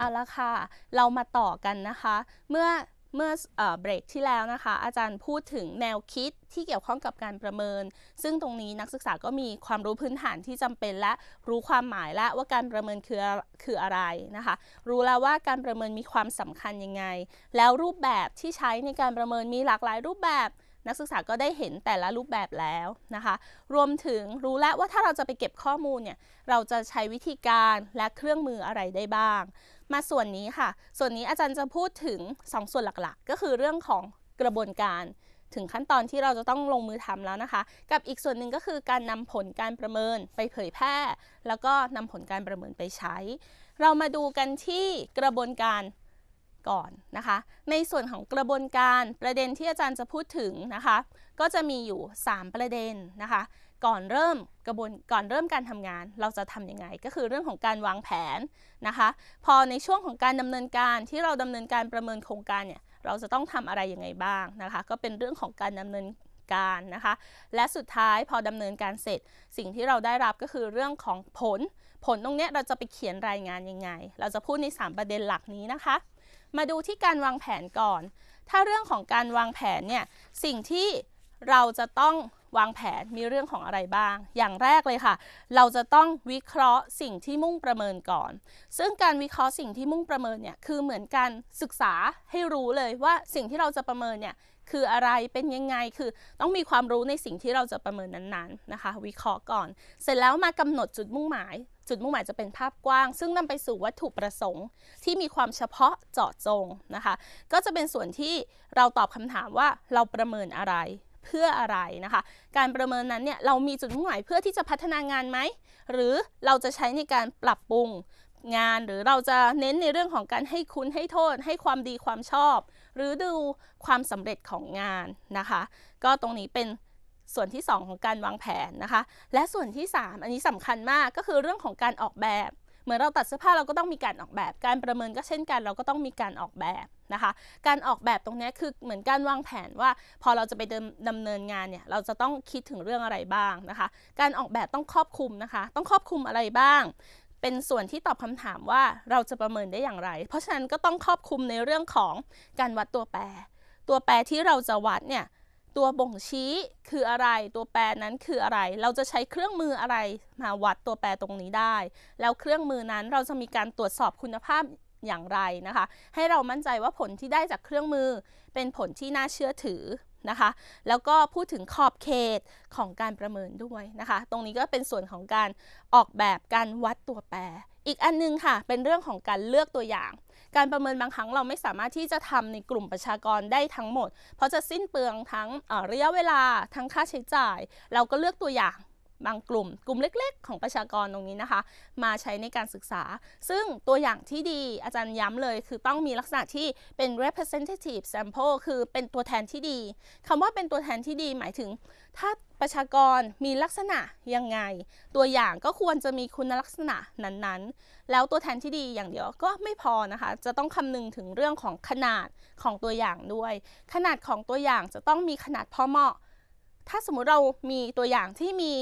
เอาละค่ะ เรามาต่อกันนะคะ เมื่อเมื่อเบรกที่แล้วนะคะ อาจารย์พูดถึงแนวคิดที่เกี่ยวข้องกับการประเมิน ซึ่งตรงนี้นักศึกษาก็มีความรู้พื้นฐานที่จำเป็นและรู้ความหมายและว่าการประเมินคือคืออะไรนะคะ รู้แล้วว่าการประเมินมีความสำคัญยังไง แล้วรูปแบบที่ใช้ในการประเมินมีหลากหลายรูปแบบ นักศึกษาก็ได้เห็นแต่ละรูปแบบแล้วนะคะ รวมถึงรู้แล้วว่าถ้าเราจะไปเก็บข้อมูลเนี่ย เราจะใช้วิธีการและเครื่องมืออะไรได้บ้างมาส่วนนี้ค่ะ ส่วนนี้อาจารย์จะพูดถึง 2 ส่วนหลักๆ ก็คือเรื่องของกระบวนการ ถึงขั้นตอนที่เราจะต้องลงมือทำแล้วนะคะ กับอีกส่วนหนึ่งก็คือการนำผลการประเมินไปเผยแพร่ แล้วก็นำผลการประเมินไปใช้ เรามาดูกันที่กระบวนการก่อนนะคะ ในส่วนของกระบวนการประเด็นที่อาจารย์จะพูดถึงนะคะ ก็จะมีอยู่ 3 ประเด็นนะคะก่อนเริ่มกระบวนก่อนเริ่มการทำงานเราจะทํำยังไงก็คือเรื่องของการวางแผนนะคะพอในช่วงของการดำเนินการที่เราดำเนินการประเมินโครงการเนี่ยเราจะต้องทำอะไรยังไงบ้างนะคะก็เป็นเรื่องของการดำเนินการนะคะและสุดท้ายพอดำเนินการเสร็จ สิ่งที่เราได้รับก็คือเรื่องของผล ผลตรงนี้เราจะไปเขียนรายงานยังไง เราจะพูดใน 3 ประเด็นหลักนี้นะคะ มาดูที่การวางแผนก่อน ถ้าเรื่องของการวางแผนเนี่ยสิ่งที่เราจะต้องวางแผนมีเรื่องของอะไรบ้าง อย่างแรกเลยค่ะ เราจะต้องวิเคราะห์สิ่งที่มุ่งประเมินก่อน ซึ่งการวิเคราะห์สิ่งที่มุ่งประเมินเนี่ยคือเหมือนกันศึกษาให้รู้เลยว่าสิ่งที่เราจะประเมินเนี่ยคืออะไรเป็นยังไง คือต้องมีความรู้ในสิ่งที่เราจะประเมินนั้นๆนะคะ วิเคราะห์ก่อน เสร็จแล้วมากำหนดจุดมุ่งหมาย จุดมุ่งหมายจะเป็นภาพกว้าง ซึ่งนำไปสู่วัตถุประสงค์ ที่มีความเฉพาะเจาะจงนะคะก็จะเป็นส่วนที่เราตอบคำถามว่าเราประเมินอะไรเพื่ออะไรนะคะ การประเมินนั้นเนี่ยเรามีจุดมุ่งหมายเพื่อที่จะพัฒนางานไหมหรือเราจะใช้ในการปรับปรุงงาน หรือเราจะเน้นในเรื่องของการให้คุณให้โทษ ให้ความดีความชอบ หรือดูความสำเร็จของงานนะคะ ก็ตรงนี้เป็นส่วนที่ 2 ของการวางแผนนะคะและส่วนที่ 3 อันนี้สำคัญมากก็คือเรื่องของการออกแบบเหมือนเราตัดเสื้อผ้าเราก็ต้องมีการออกแบบ การประเมินก็เช่นกันเราก็ต้องมีการออกแบบนะคะการออกแบบตรงนี้คือเหมือนการวางแผนว่า พอเราจะไปดำเนินงานเนี่ยเราจะต้องคิดถึงเรื่องอะไรบ้างนะคะการออกแบบต้องครอบคลุมนะคะต้องครอบคลุมอะไรบ้าง เป็นส่วนที่ตอบคำถามว่าเราจะประเมินได้อย่างไร เพราะฉะนั้นก็ต้องครอบคลุมในเรื่องของการวัดตัวแปร ตัวแปรที่เราจะวัดเนี่ยตัวบ่งชี้คืออะไร ตัวแปรนั้นคืออะไร เราจะใช้เครื่องมืออะไร มาวัดตัวแปรตรงนี้ได้ แล้วเครื่องมือนั้นเราจะมีการตรวจสอบคุณภาพอย่างไรนะคะ ให้เรามั่นใจว่าผลที่ได้จากเครื่องมือ เป็นผลที่น่าเชื่อถือนะคะ แล้วก็พูดถึงขอบเขตของการประเมินด้วยนะคะ ตรงนี้ก็เป็นส่วนของการออกแบบการวัดตัวแปร อีกอันนึงค่ะ เป็นเรื่องของการเลือกตัวอย่าง การประเมินบางครั้งเราไม่สามารถที่จะทำในกลุ่มประชากรได้ทั้งหมด เพราะจะสิ้นเปลืองทั้งระยะเวลาทั้งค่าใช้จ่ายเราก็เลือกตัวอย่างบางกลุ่มกลุ่มเล็ก ๆของประชากรตรงนี้นะคะมาใช้ในการศึกษา ซึ่งตัวอย่างที่ดีอาจารย์ย้ำเลย คือต้องมีลักษณะที่เป็น representative sample คือเป็นตัวแทนที่ดีคำว่าเป็นตัวแทนที่ดีหมายถึง ถ้าประชากรมีลักษณะยังไง ตัวอย่างก็ควรจะมีคุณลักษณะนั้นๆ แล้วตัวแทนที่ดีอย่างเดียวก็ไม่พอนะคะจะต้องคำนึงถึงเรื่องของขนาดของตัวอย่างด้วย ขนาดของตัวอย่างจะต้องมีขนาดพอเหมาะ ถ้าสมมุติเรามีตัวอย่างที่มี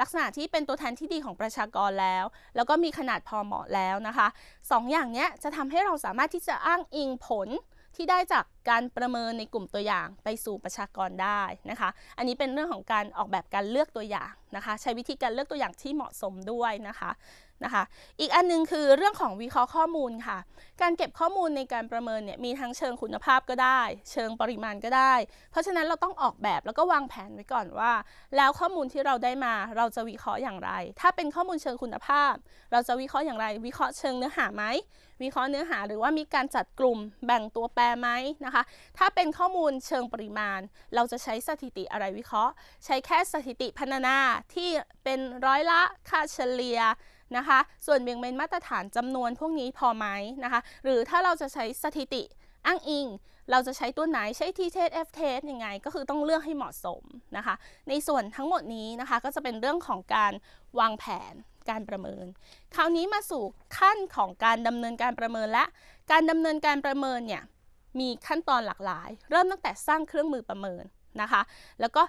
ลักษณะที่เป็นตัวแทนที่ดีของประชากรแล้ว แล้วก็มีขนาดพอเหมาะแล้วนะคะ 2ออย่างนี้จะทำให้เราสามารถที่จะอ้างอิงผลที่ได้จากการประเมินในกลุ่มตัวอย่างไปสู่ประชากรได้นะคะ อันนี้เป็นเรื่องของการออกแบบการเลือกตัวอย่างนะคะ ใช้วิธีการเลือกตัวอย่างที่เหมาะสมด้วยนะคะนะคะอีกอันนึงคือเรื่องของวิเคราะห์ข้อมูลค่ะ การเก็บข้อมูลในการประเมินเนี่ยมีทั้งเชิงคุณภาพก็ได้ เชิงปริมาณก็ได้ เพราะฉะนั้นเราต้องออกแบบแล้วก็วางแผนไว้ก่อนว่า แล้วข้อมูลที่เราได้มาเราจะวิเคราะห์อย่างไร ถ้าเป็นข้อมูลเชิงคุณภาพ เราจะวิเคราะห์อย่างไร วิเคราะห์เชิงเนื้อหาไหม วิเคราะห์เนื้อหาหรือว่ามีการจัดกลุ่มแบ่งตัวแปรไหมนะคะ ถ้าเป็นข้อมูลเชิงปริมาณ เราจะใช้สถิติอะไรวิเคราะห์ ใช้แค่สถิติพรรณนาที่เป็นร้อยละค่าเฉลี่ยนะคะส่วนเบี่ยงเบนมาตรฐานจำนวนพวกนี้พอไหมนะคะหรือถ้าเราจะใช้สถิติอ้างอิงเราจะใช้ตัวไหนใช้ t t e s t f t e s t ยังไงก็คือต้องเลือกให้เหมาะสมนะคะในส่วนทั้งหมดนี้นะคะก็จะเป็นเรื่องของการวางแผนการประเมิน คราวนี้มาสู่ขั้นของการดำเนินการประเมินและ การดำเนินการประเมินเนี่ยมีขั้นตอนหลากหลาย เริ่มตั้งแต่สร้างเครื่องมือประเมินนะคะแล้วก็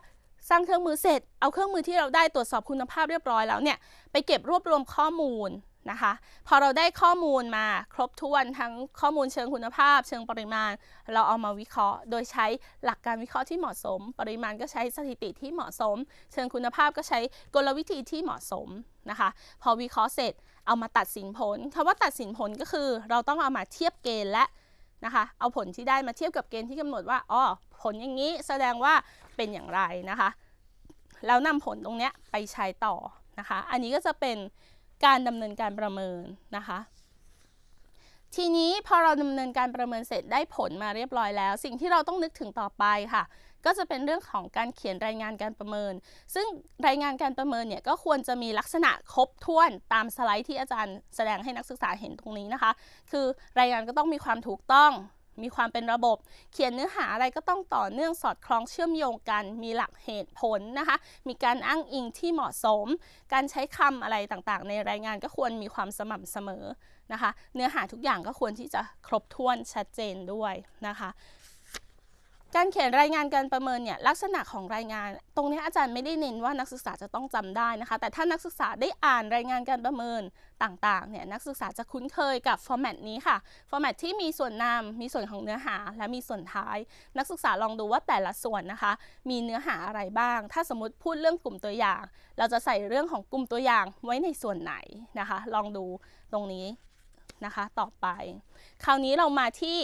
สร้างเครื่องมือเสร็จ เอาเครื่องมือที่เราได้ตรวจสอบคุณภาพเรียบร้อยแล้วเนี่ยไปเก็บรวบรวมข้อมูลนะคะ พอเราได้ข้อมูลมาครบถ้วนทั้งข้อมูลเชิงคุณภาพ เชิงปริมาณเราเอามาวิเคราะห์ โดยใช้หลักการวิเคราะห์ที่เหมาะสม ปริมาณก็ใช้สถิติที่เหมาะสม เชิงคุณภาพก็ใช้กลวิธีที่เหมาะสมนะคะพอวิเคราะห์เสร็จเอามาตัดสินผลคำว่าตัดสินผลก็คือเราต้องเอามาเทียบเกณฑ์และนะคะ เอาผลที่ได้มาเทียบกับเกณฑ์ที่กำหนดว่า อ๋อ ผลอย่างนี้แสดงว่าเป็นอย่างไรนะคะ แล้วนำผลตรงนี้ไปใช้ต่อนะคะ อันนี้ก็จะเป็นการดำเนินการประเมินนะคะ ทีนี้พอเราดำเนินการประเมินเสร็จได้ผลมาเรียบร้อยแล้ว สิ่งที่เราต้องนึกถึงต่อไปค่ะก็จะเป็นเรื่องของการเขียนรายงานการประเมิน ซึ่งรายงานการประเมินเนี่ยก็ควรจะมีลักษณะครบถ้วนตามสไลด์ที่อาจารย์แสดงให้นักศึกษาเห็นตรงนี้นะคะ คือรายงานก็ต้องมีความถูกต้อง มีความเป็นระบบ เขียนเนื้อหาอะไรก็ต้องต่อเนื่องสอดคล้องเชื่อมโยงกัน มีหลักเหตุผลนะคะ มีการอ้างอิงที่เหมาะสม การใช้คำอะไรต่างๆในรายงานก็ควรมีความสม่ำเสมอนะคะ เนื้อหาทุกอย่างก็ควรที่จะครบถ้วนชัดเจนด้วยนะคะการเขียนรายงานการประเมินเนี่ยลักษณะของรายงาน ตรงนี้อาจารย์ไม่ได้เน้นว่านักศึกษาจะต้องจำได้นะคะ แต่ถ้านักศึกษาได้อ่านรายงานการประเมินต่างๆเนี่ยนักศึกษาจะคุ้นเคยกับฟอร์แมตนี้ค่ะฟอร์แมตที่มีส่วนนำมีส่วนของเนื้อหา และมีส่วนท้าย นักศึกษาลองดูว่าแต่ละส่วนนะคะมีเนื้อหาอะไรบ้าง ถ้าสมมติพูดเรื่องกลุ่มตัวอย่าง เราจะใส่เรื่องของกลุ่มตัวอย่างไว้ในส่วนไหนนะคะ ลองดูตรงนี้นะคะ ต่อไป คราวนี้เรามาที่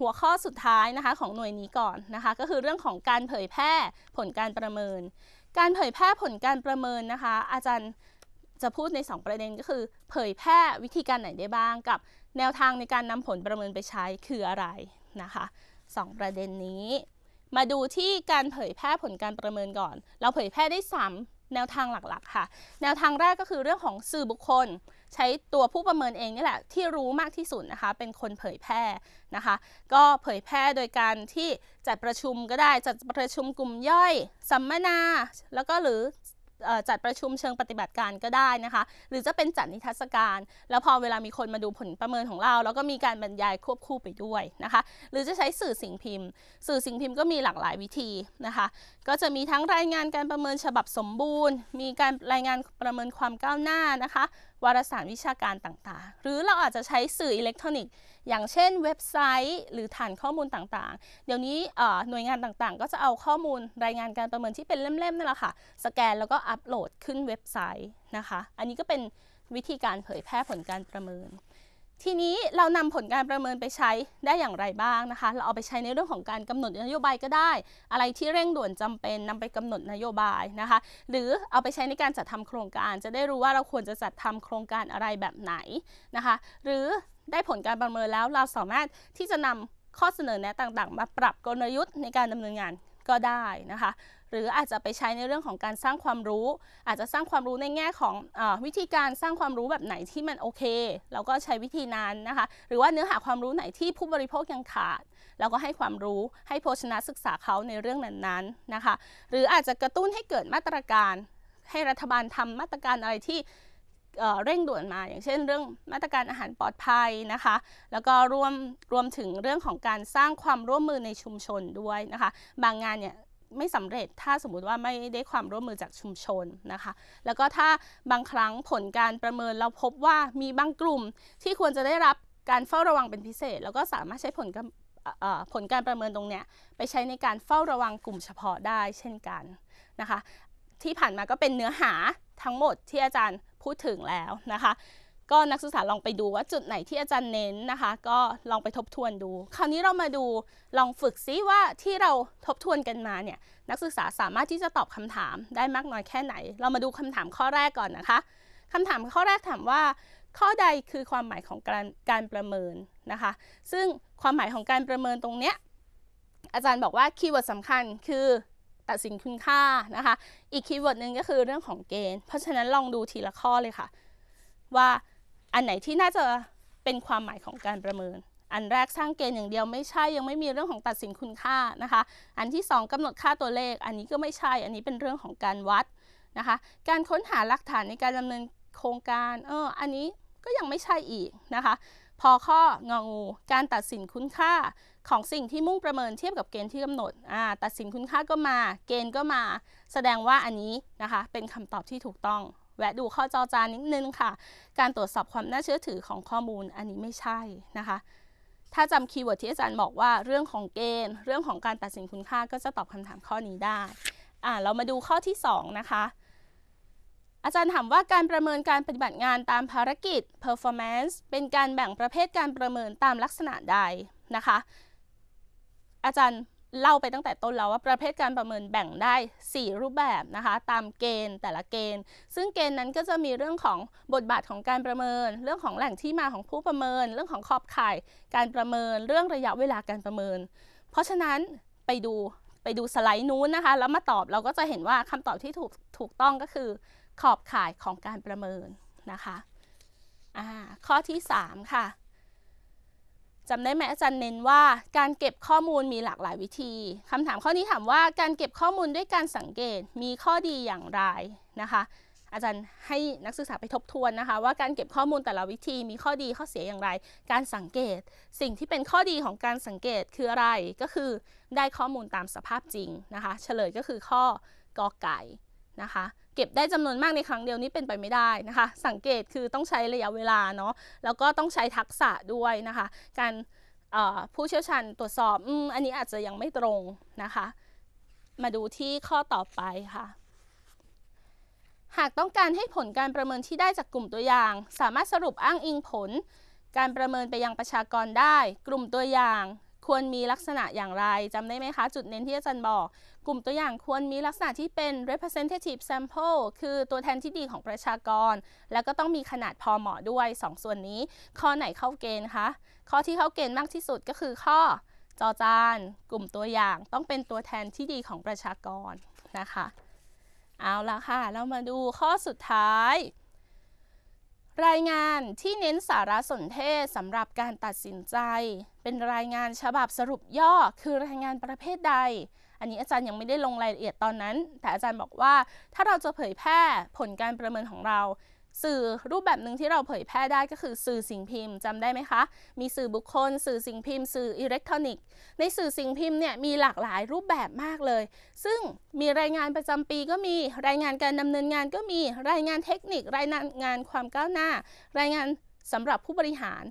หัวข้อสุดท้ายนะคะของหน่วยนี้ก่อนนะคะก็คือเรื่องของการเผยแพร่ผลการประเมิน การเผยแพร่ผลการประเมินนะคะอาจารย์จะพูดใน 2 ประเด็นก็คือเผยแพร่วิธีการไหนได้บ้างกับ แนวทางในการนำผลประเมินไปใช้คืออะไรนะคะ2ประเด็นนี้ มาดูที่การเผยแพร่ผลการประเมินก่อน เราเผยแพร่ได้3แนวทางหลักๆค่ะแนวทางแรกก็คือเรื่องของสื่อบุคคลใช้ตัวผู้ประเมินเองนี่แหละที่รู้มากที่สุดนะคะ เป็นคนเผยแพร่นะคะ ก็เผยแพร่โดยการที่จัดประชุมก็ได้จัดประชุมกลุ่มย่อย สัมมนา แล้วก็หรือจัดประชุมเชิงปฏิบัติการก็ได้นะคะ หรือจะเป็นจัดนิทรรศการ แล้วพอเวลามีคนมาดูผลประเมินของเรา แล้วก็มีการบรรยายควบคู่ไปด้วยนะคะ หรือจะใช้สื่อสิ่งพิมพ์ สื่อสิ่งพิมพ์ก็มีหลากหลายวิธีนะคะ ก็จะมีทั้งรายงานการประเมินฉบับสมบูรณ์ มีการรายงานประเมินความก้าวหน้านะคะวารสารวิชาการต่างๆ หรือเราอาจจะใช้สื่ออิเล็กทรอนิกส์อย่างเช่น เว็บไซต์ หรือฐานข้อมูลต่างๆ เดี๋ยวนี้หน่วยงานต่างๆ ก็จะเอาข้อมูลรายงานการประเมินที่เป็นเล่มๆนั่นแหละค่ะสแกนแล้วก็อัปโหลดขึ้นเว็บไซต์นะคะ อันนี้ก็เป็นวิธีการเผยแพร่ผลการประเมินทีนี้เรานำผลการประเมินไปใช้ได้อย่างไรบ้างนะคะ เราเอาไปใช้ในเรื่องของการกำหนดนโยบายก็ได้ อะไรที่เร่งด่วนจำเป็นนำไปกำหนดนโยบายนะคะ หรือเอาไปใช้ในการจัดทำโครงการ จะได้รู้ว่าเราควรจะจัดทำโครงการอะไรแบบไหนนะคะ หรือได้ผลการประเมินแล้วเราสามารถที่จะนำข้อเสนอแนะต่างๆ มาปรับกลยุทธ์ในการดำเนินงานก็ได้นะคะ หรืออาจจะไปใช้ในเรื่องของการสร้างความรู้ อาจจะสร้างความรู้ในแง่ของอวิธีการสร้างความรู้แบบไหนที่มันโอเค เราก็ใช้วิธีนั้นนะคะ หรือว่าเนื้อหาความรู้ไหนที่ผู้บริโภคยังขาดเราก็ให้ความรู้ให้โภชนะศึกษาเขาในเรื่องนั้นๆนะคะ หรืออาจจะกระตุ้นให้เกิดมาตรการ ให้รัฐบาลทำมาตรการอะไรที่เร่งด่วนมาอย่างเช่นเรื่องมาตรการอาหารปลอดภัยนะคะ แล้วก็รวมรวมถึงเรื่องของการสร้างความร่วมมือในชุมชนด้วยนะคะบางงานเนี่ยไม่สำเร็จถ้าสมมุติว่าไม่ได้ความร่วมมือจากชุมชนนะคะแล้วก็ถ้าบางครั้งผลการประเมินเราพบว่ามีบางกลุ่มที่ควรจะได้รับการเฝ้าระวังเป็นพิเศษ แล้วก็สามารถใช้ผลผลการประเมินตรงเนี้ย ไปใช้ในการเฝ้าระวังกลุ่มเฉพาะได้ เช่นกันนะคะที่ผ่านมาก็เป็นเนื้อหาทั้งหมดที่อาจารย์พูดถึงแล้วนะคะ ก็นักศึกษาลองไปดูว่าจุดไหนที่อาจารย์เน้นนะคะ ก็ลองไปทบทวนดู คราวนี้เรามาดูลองฝึกซิว่าที่เราทบทวนกันมาเนี่ยนักศึกษาสามารถที่จะตอบคำถามได้มากน้อยแค่ไหน เรามาดูคำถามข้อแรกก่อนนะคะ คำถามข้อแรกถามว่าข้อใดคือความหมายของการการประเมินนะคะ ซึ่งความหมายของการประเมินตรงเนี้ยอาจารย์บอกว่าคีย์เวิร์ดสำคัญคือตัดสินคุณค่านะคะ อีกคีย์เวิร์ดหนึ่งก็คือเรื่องของเกณฑ์ เพราะฉะนั้นลองดูทีละข้อเลยค่ะ ว่าอันไหนที่น่าจะเป็นความหมายของการประเมิน อันแรกสร้างเกณฑ์อย่างเดียวไม่ใช่ยังไม่มีเรื่องของตัดสินคุณค่านะคะอันที่ 2 กำหนดค่าตัวเลข อันนี้ก็ไม่ใช่อันนี้เป็นเรื่องของการวัดนะคะการค้นหาหลักฐานในการดำเนินโครงการเอออันนี้ก็ยังไม่ใช่อีกนะคะ พอข้ององูการตัดสินคุณค่าของสิ่งที่มุ่งประเมินเทียบกับเกณฑ์ที่กำหนด ตัดสินคุณค่าก็มา เกณฑ์ก็มา แสดงว่าอันนี้นะคะ เป็นคำตอบที่ถูกต้อง แวะดูข้อจอจานนิดนึงค่ะ การตรวจสอบความน่าเชื่อถือของข้อมูลอันนี้ไม่ใช่นะคะ ถ้าจำคีย์เวิร์ดที่อาจารย์บอกว่าเรื่องของเกณฑ์ เรื่องของการตัดสินคุณค่าก็จะตอบคำถามข้อนี้ได้อ่าเรามาดูข้อที่ 2 นะคะ อาจารย์ถามว่าการประเมินการปฏิบัติงานตามภารกิจ performance เป็นการแบ่งประเภทการประเมินตามลักษณะใดนะคะอาจารย์เล่าไปตั้งแต่ต้นแล้วว่าประเภทการประเมินแบ่งได้ 4 รูปแบบนะคะ ตามเกณฑ์แต่ละเกณฑ์ ซึ่งเกณฑ์นั้นก็จะมีเรื่องของบทบาทของการประเมิน เรื่องของแหล่งที่มาของผู้ประเมิน เรื่องของขอบข่ายการประเมินเรื่องระยะเวลาการประเมิน เพราะฉะนั้นไปดูไปดูสไลด์นู้นนะคะแล้วมาตอบเราก็จะเห็นว่าคำตอบที่ถูกถูกต้องก็คือ ขอบข่ายของการประเมินนะคะข้อที่ 3 ค่ะจำได้ไหมอาจารย์เน้นว่า การเก็บข้อมูลมีหลากหลายวิธีคำถามข้อนี้ถามว่า การเก็บข้อมูลด้วยการสังเกตมีข้อดีอย่างไรนะคะ อาจารย์ให้นักศึกษาไปทบทวนนะคะ ว่าการเก็บข้อมูลแต่ละวิธี มีข้อดี ข้อเสียอย่างไร การสังเกต สิ่งที่เป็นข้อดีของการสังเกตคืออะไร ก็คือได้ข้อมูลตามสภาพจริงนะคะ เฉลยก็คือข้อกอไก่นะคะเก็บได้จำนวนมากในครั้งเดียวนี้เป็นไปไม่ได้นะคะสังเกตคือต้องใช้ระยะเวลาเนาะแล้วก็ต้องใช้ทักษะด้วยนะคะการผู้เชี่ยวชาญตรวจสอบออันนี้อาจจะยังไม่ตรงนะคะมาดูที่ข้อต่อไปค่ะหากต้องการให้ผลการประเมินที่ได้จากกลุ่มตัวอย่าง สามารถสรุปอ้างอิงผล การประเมินไปยังประชากรได้ กลุ่มตัวอย่าง ควรมีลักษณะอย่างไรจำได้ไหมคะ จุดเน้นที่อาจารย์บอกกลุ่มตัวอย่างควรมีลักษณะที่เป็น representative sample คือตัวแทนที่ดีของประชากร แล้วก็ต้องมีขนาดพอเหมาะด้วย 2 ส่วนนี้ ข้อไหนเข้าเกณฑ์คะ ข้อที่เข้าเกณฑ์มากที่สุดก็คือข้อจอจานกลุ่มตัวอย่างต้องเป็นตัวแทนที่ดีของประชากรนะคะ เอาละค่ะ เรามาดูข้อสุดท้าย รายงานที่เน้นสารสนเทศสำหรับการตัดสินใจ เป็นรายงานฉบับสรุปย่อ คือรายงานประเภทใดอันนี้อาจารย์ยังไม่ได้ลงรายละเอียดตอนนั้น แต่อาจารย์บอกว่าถ้าเราจะเผยแพร่ผลการประเมินของเรา สื่อรูปแบบหนึ่งที่เราเผยแพร่ได้ก็คือสื่อสิ่งพิมพ์จำได้ไหมคะ มีสื่อบุคคล สื่อสิ่งพิมพ์ สื่ออิเล็กทรอนิกส์ ในสื่อสิ่งพิมพ์เนี่ยมีหลากหลายรูปแบบมากเลย ซึ่งมีรายงานประจำปีก็มีรายงานการดำเนินงาน ก็มีรายงานเทคนิค รายงานงานความก้าวหน้า รายงานสำหรับผู้บริหาร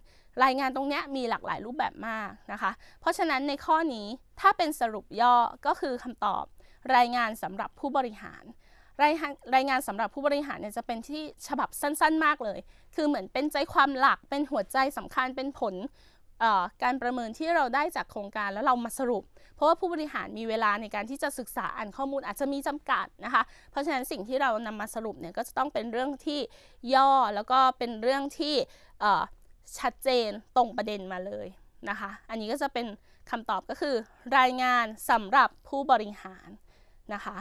รายงานตรงนี้มีหลากหลายรูปแบบมากนะคะ เพราะฉะนั้นในข้อนี้ถ้าเป็นสรุปย่อก็คือคำตอบรายงานสำหรับผู้บริหาร รายรายงานสำหรับผู้บริหารเนี่ยจะเป็นที่ฉบับสั้นๆมากเลย คือเหมือนเป็นใจความหลัก เป็นหัวใจสำคัญ เป็นผลการประเมินที่เราได้จากโครงการแล้วเรามาสรุป เพราะว่าผู้บริหารมีเวลาในการที่จะศึกษาอ่านข้อมูลอาจจะมีจำกัดนะคะ เพราะฉะนั้นสิ่งที่เรานำมาสรุปเนี่ยก็จะต้องเป็นเรื่องที่ย่อแล้วก็เป็นเรื่องที่ชัดเจนตรงประเด็นมาเลยนะคะ อันนี้ก็จะเป็นคำตอบก็คือ รายงานสำหรับผู้บริหารนะคะ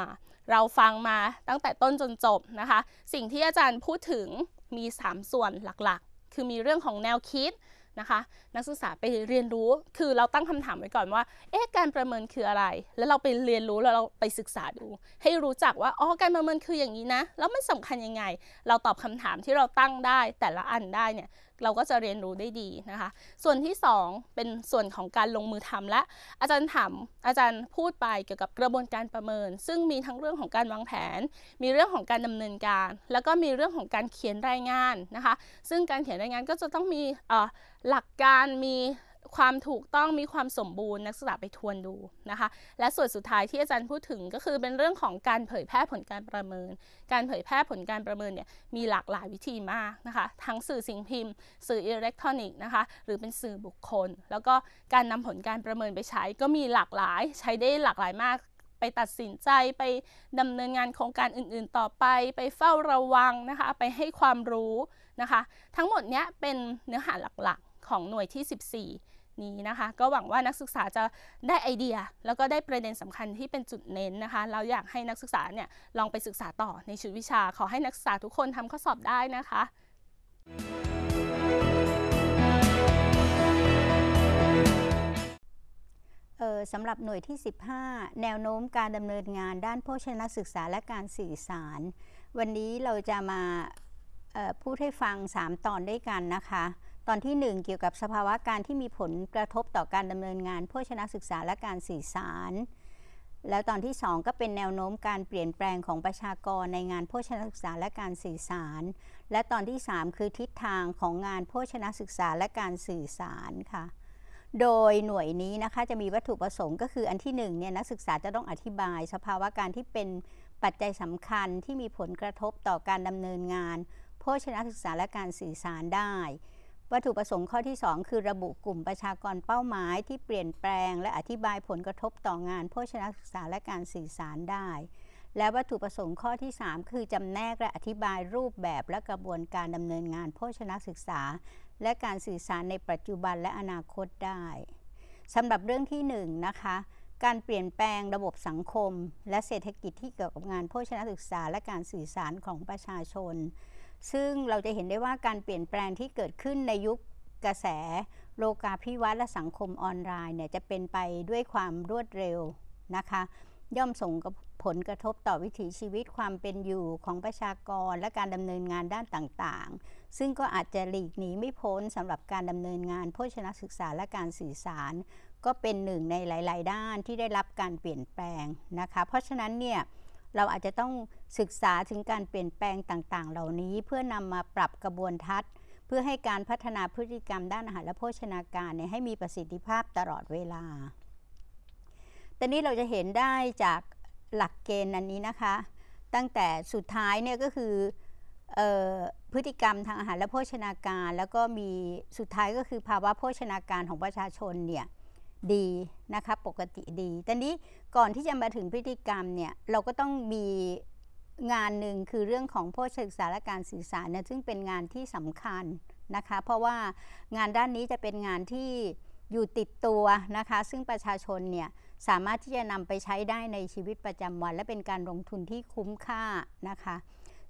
ะเราฟังมาตั้งแต่ต้นจนจบนะคะ สิ่งที่อาจารย์พูดถึงมี 3 ส่วนหลักๆ คือมีเรื่องของแนวคิดนะคะนักศึกษาไปเรียนรู้ คือเราตั้งคำถามไว้ก่อนว่า เอ๊ะการประเมินคืออะไร แล้วเราไปเรียนรู้แล้วเราไปศึกษาดู ให้รู้จักว่า อ๋อ การประเมินคืออย่างนี้นะ แล้วมันสำคัญยังไง เราตอบคำถามที่เราตั้งได้แต่ละอันได้เนี่ยเราก็จะเรียนรู้ได้ดีนะคะ ส่วนที่ 2 เป็นส่วนของการลงมือทำและ อาจารย์ถามอาจารย์พูดไปเกี่ยวกับกระบวนการประเมิน ซึ่งมีทั้งเรื่องของการวางแผน มีเรื่องของการดำเนินการ แล้วก็มีเรื่องของการเขียนรายงานนะคะซึ่งการเขียนรายงานก็จะต้องมีหลักการมีความถูกต้องมีความสมบูรณ์นักศึกษาไปทวนดูนะคะและส่วนสุดท้ายที่อาจารย์พูดถึงก็คือเป็นเรื่องของการเผยแพร่ผลการประเมิน การเผยแพร่ผลการประเมินเนี่ยมีหลากหลายวิธีมากนะคะทั้งสื่อสิ่งพิมพ์ สื่ออิเล็กทรอนิกส์นะคะหรือเป็นสื่อบุคคล แล้วก็การนำผลการประเมินไปใช้ ก็มีหลากหลายใช้ได้หลากหลายมาก ไปตัดสินใจไปดำเนินงานโครงการอื่นๆต่อไป ไปเฝ้าระวังนะคะไปให้ความรู้นะคะทั้งหมดเนี้ยเป็นเนื้อหาหลักๆของหน่วยที่นี้นะคะก็หวังว่านักศึกษาจะได้ไอเดีย แล้วก็ได้ประเด็นสำคัญที่เป็นจุดเน้นนะคะ เราอยากให้นักศึกษาเนี่ยลองไปศึกษาต่อในชุดวิชาขอให้นักศึกษาทุกคนทำข้อสอบได้นะคะสำหรับหน่วยที่ 15 แนวโน้มการดำเนินงานด้านโภชนศึกษาและการสื่อสาร วันนี้เราจะมาพูดให้ฟัง 3 ตอนด้วยกันนะคะตอนที่ 1 เกี่ยวกับสภาวะการที่มีผลกระทบต่อการดำเนินงานผู้ชนะศึกษาและการสื่อสาร แล้วตอนที่ 2 ก็เป็นแนวโน้มการเปลี่ยนแปลงของประชากรในงานผู้ชนะศึกษาและการสื่อสาร และตอนที่ 3 คือทิศทางของงานผู้ชนะศึกษาและการสื่อสารค่ะ โดยหน่วยนี้นะคะจะมีวัตถุประสงค์ก็คืออันที่1เนี่ยนักศึกษาจะต้องอธิบายสภาวะการที่เป็นปัจจัยสำคัญที่มีผลกระทบต่อการดำเนินงานผู้ชนะศึกษาและการสื่อสารได้วัตถุประสงค์ข้อที่ 2 คือระบุกลุ่มประชากรเป้าหมาย ที่เปลี่ยนแปลง และอธิบายผลกระทบต่องาน โภชนศึกษาและการสื่อสารได้ และวัตถุประสงค์ข้อที่ 3 คือจำแนกและอธิบายรูปแบบและกระบวนการดำเนินงาน โภชนศึกษา และการสื่อสารในปัจจุบันและอนาคตได้สำหรับเรื่องที่1นนะคะการเปลี่ยนแปลงระบบสังคม และเศรษฐกิจที่เกี่ยวกับงานโภชนศึกษา และการสื่อสารของประชาชนซึ่งเราจะเห็นได้ว่าการเปลี่ยนแปลงที่เกิดขึ้นในยุคกระแส โลกาภิวัตน์และสังคมออนไลน์เนี่ย จะเป็นไปด้วยความรวดเร็วนะคะ ย่อมส่งผลกระทบต่อวิถีชีวิตความเป็นอยู่ของประชากรและการดำเนินงานด้านต่างๆ ซึ่งก็อาจจะหลีกหนีไม่พ้นสำหรับการดำเนินงานโภชนศึกษาและการสื่อสาร ก็เป็นหนึ่งในหลาย ๆด้านที่ได้รับการเปลี่ยนแปลงนะคะเพราะฉะนั้นเนี่ยเราอาจจะต้องศึกษาถึงการเปลี่ยนแปลงต่างๆ เหล่านี้ เพื่อนำมาปรับกระบวนทัศน์ เพื่อให้การพัฒนาพฤติกรรมด้านอาหารและโภชนาการเนี่ยให้มีประสิทธิภาพตลอดเวลา ตอนนี้เราจะเห็นได้จากหลักเกณฑ์นันนี้นะคะ ตั้งแต่สุดท้ายเนี่ยก็คือพฤติกรรมทางอาหารและโภชนาการ แล้วก็มีสุดท้ายก็คือภาวะโภชนาการของประชาชนเนี่ยดี นะคะปกติดีตอนนี้ก่อนที่จะมาถึงพฤติกรรมเนี่ยเราก็ต้องมีงานหนึ่งคือเรื่องของโภชศึกษาและการสื่อสารนะซึ่งเป็นงานที่สำคัญนะคะ เพราะว่างานด้านนี้จะเป็นงานที่อยู่ติดตัวนะคะ ซึ่งประชาชนเนี่ยสามารถที่จะนำไปใช้ได้ในชีวิตประจำวัน และเป็นการลงทุนที่คุ้มค่านะคะ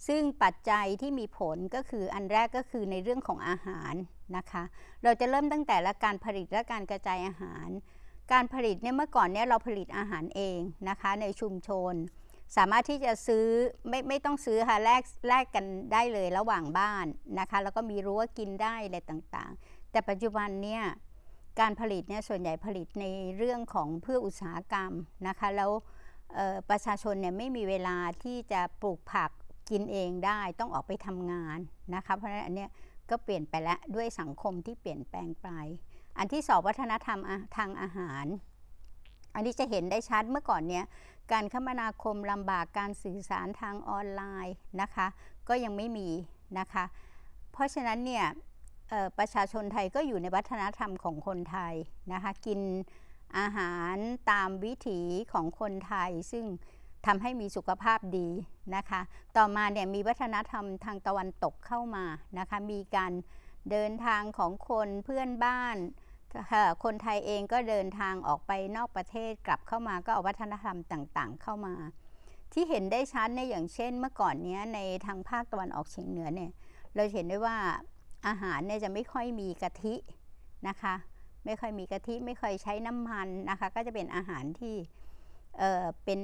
ซึ่งปัจจัยที่มีผลก็คืออันแรกก็คือในเรื่องของอาหารนะคะเราจะเริ่มตั้งแต่ละการผลิตและการกระจายอาหาร การผลิตเนี่ยเมื่อก่อนเนี่ยเราผลิตอาหารเองนะคะในชุมชน สามารถที่จะซื้อไม่ไม่ต้องซื้อค่ะแลกแลกกันได้เลยระหว่างบ้านนะคะแล้วก็มีรั้วกินได้อะไรต่างๆ แต่ปัจจุบันเนี่ยการผลิตเนี่ยส่วนใหญ่ผลิตในเรื่องของเพื่ออุตสาหกรรมนะคะแล้วประชาชนเนี่ยไม่มีเวลาที่จะปลูกผักกินเองได้ต้องออกไปทำงานนะคะเพราะฉะนั้นอันนี้ก็เปลี่ยนไปแล้วด้วยสังคมที่เปลี่ยนแปลงไป อันที่สองวัฒนธรรมทางอาหาร อันนี้จะเห็นได้ชัดเมื่อก่อนเนี้ยการคมนาคมลำบากการสื่อสารทางออนไลน์นะคะก็ยังไม่มีนะคะเพราะฉะนั้นเนี่ยประชาชนไทยก็อยู่ในวัฒนธรรมของคนไทยนะคะกินอาหารตามวิถีของคนไทยซึ่งทำให้มีสุขภาพดีนะคะ ต่อมาเนี่ยมีวัฒนธรรมทางตะวันตกเข้ามานะคะ มีการเดินทางของคนเพื่อนบ้าน คนไทยเองก็เดินทางออกไปนอกประเทศกลับเข้ามาก็เอาวัฒนธรรมต่างๆ เข้ามา ที่เห็นได้ชัดในอย่างเช่นเมื่อก่อนเนี้ยในทางภาคตะวันออกเฉียงเหนือเนี่ยเราเห็นได้ว่าอาหารเนี่ยจะไม่ค่อยมีกะทินะคะ ไม่ค่อยมีกะทิไม่ค่อยใช้น้ำมันนะคะก็จะเป็นอาหารที่เป็น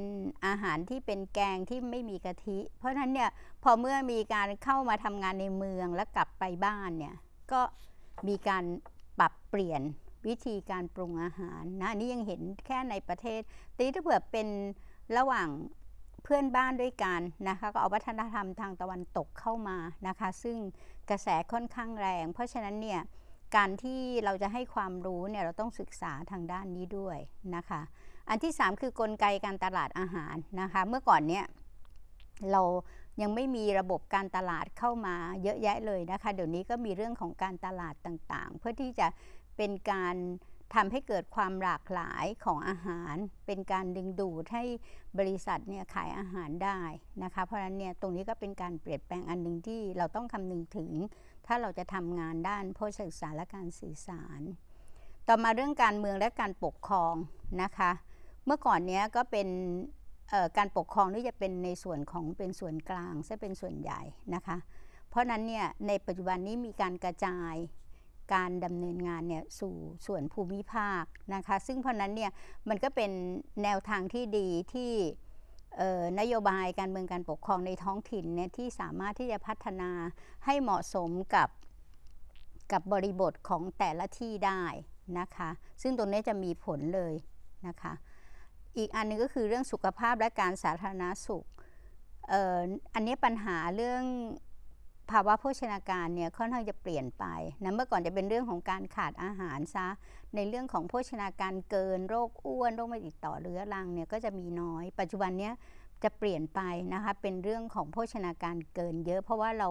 อาหารที่เป็นแกงที่ไม่มีกะทิ เพราะฉะนั้นเนี่ยพอเมื่อมีการเข้ามาทำงานในเมืองและกลับไปบ้านเนี่ยก็มีการปรับเปลี่ยนวิธีการปรุงอาหารนะ นี่ยังเห็นแค่ในประเทศตีถ้าเผื่อเป็นระหว่างเพื่อนบ้านด้วยกันนะคะ ก็เอาวัฒนธรรมทางตะวันตกเข้ามานะคะ ซึ่งกระแสค่อนข้างแรง เพราะฉะนั้นเนี่ยการที่เราจะให้ความรู้เนี่ยเราต้องศึกษาทางด้านนี้ด้วยนะคะอันที่ 3 คือกลไกการตลาดอาหารนะคะ เมื่อก่อนเนี้ยเรายังไม่มีระบบการตลาดเข้ามาเยอะแยะเลยนะคะ เดี๋ยวนี้ก็มีเรื่องของการตลาดต่างๆ เพื่อที่จะเป็นการทำให้เกิดความหลากหลายของอาหาร เป็นการดึงดูดให้บริษัทเนี่ยขายอาหารได้นะคะ เพราะฉะนั้นเนี่ยตรงนี้ก็เป็นการเปลี่ยนแปลงอันหนึ่งที่เราต้องคำนึงถึง ถ้าเราจะทำงานด้านโภชศึกษาและการสื่อสาร ต่อมาเรื่องการเมืองและการปกครองนะคะเมื่อก่อนเนี้ยก็เป็นการปกครองนี่จะเป็นในส่วนของเป็นส่วนกลางซะเป็นส่วนใหญ่นะคะ เพราะนั้นเนี่ยในปัจจุบันนี้มีการกระจายการดำเนินงานเนี่ยสู่ส่วนภูมิภาคนะคะ ซึ่งเพราะนั้นเนี่ยมันก็เป็นแนวทางที่ดีที่นโยบายการเมืองการปกครองในท้องถิ่นเนี่ยที่สามารถที่จะพัฒนาให้เหมาะสมกับกับบริบทของแต่ละที่ได้นะคะ ซึ่งตรงนี้จะมีผลเลยนะคะอีกอันนึงก็คือเรื่องสุขภาพและการสาธารณสุข อันนี้ปัญหาเรื่องภาวะโภชนาการเนี่ยค่อนข้างจะเปลี่ยนไปนะเมื่อก่อนจะเป็นเรื่องของการขาดอาหารซะ ในเรื่องของโภชนาการเกินโรคอ้วนโรคไม่ติดต่อ เรื้อรังเนี่ยก็จะมีน้อย ปัจจุบันเนี้ยจะเปลี่ยนไปนะคะเป็นเรื่องของโภชนาการเกินเยอะ เพราะว่าเรา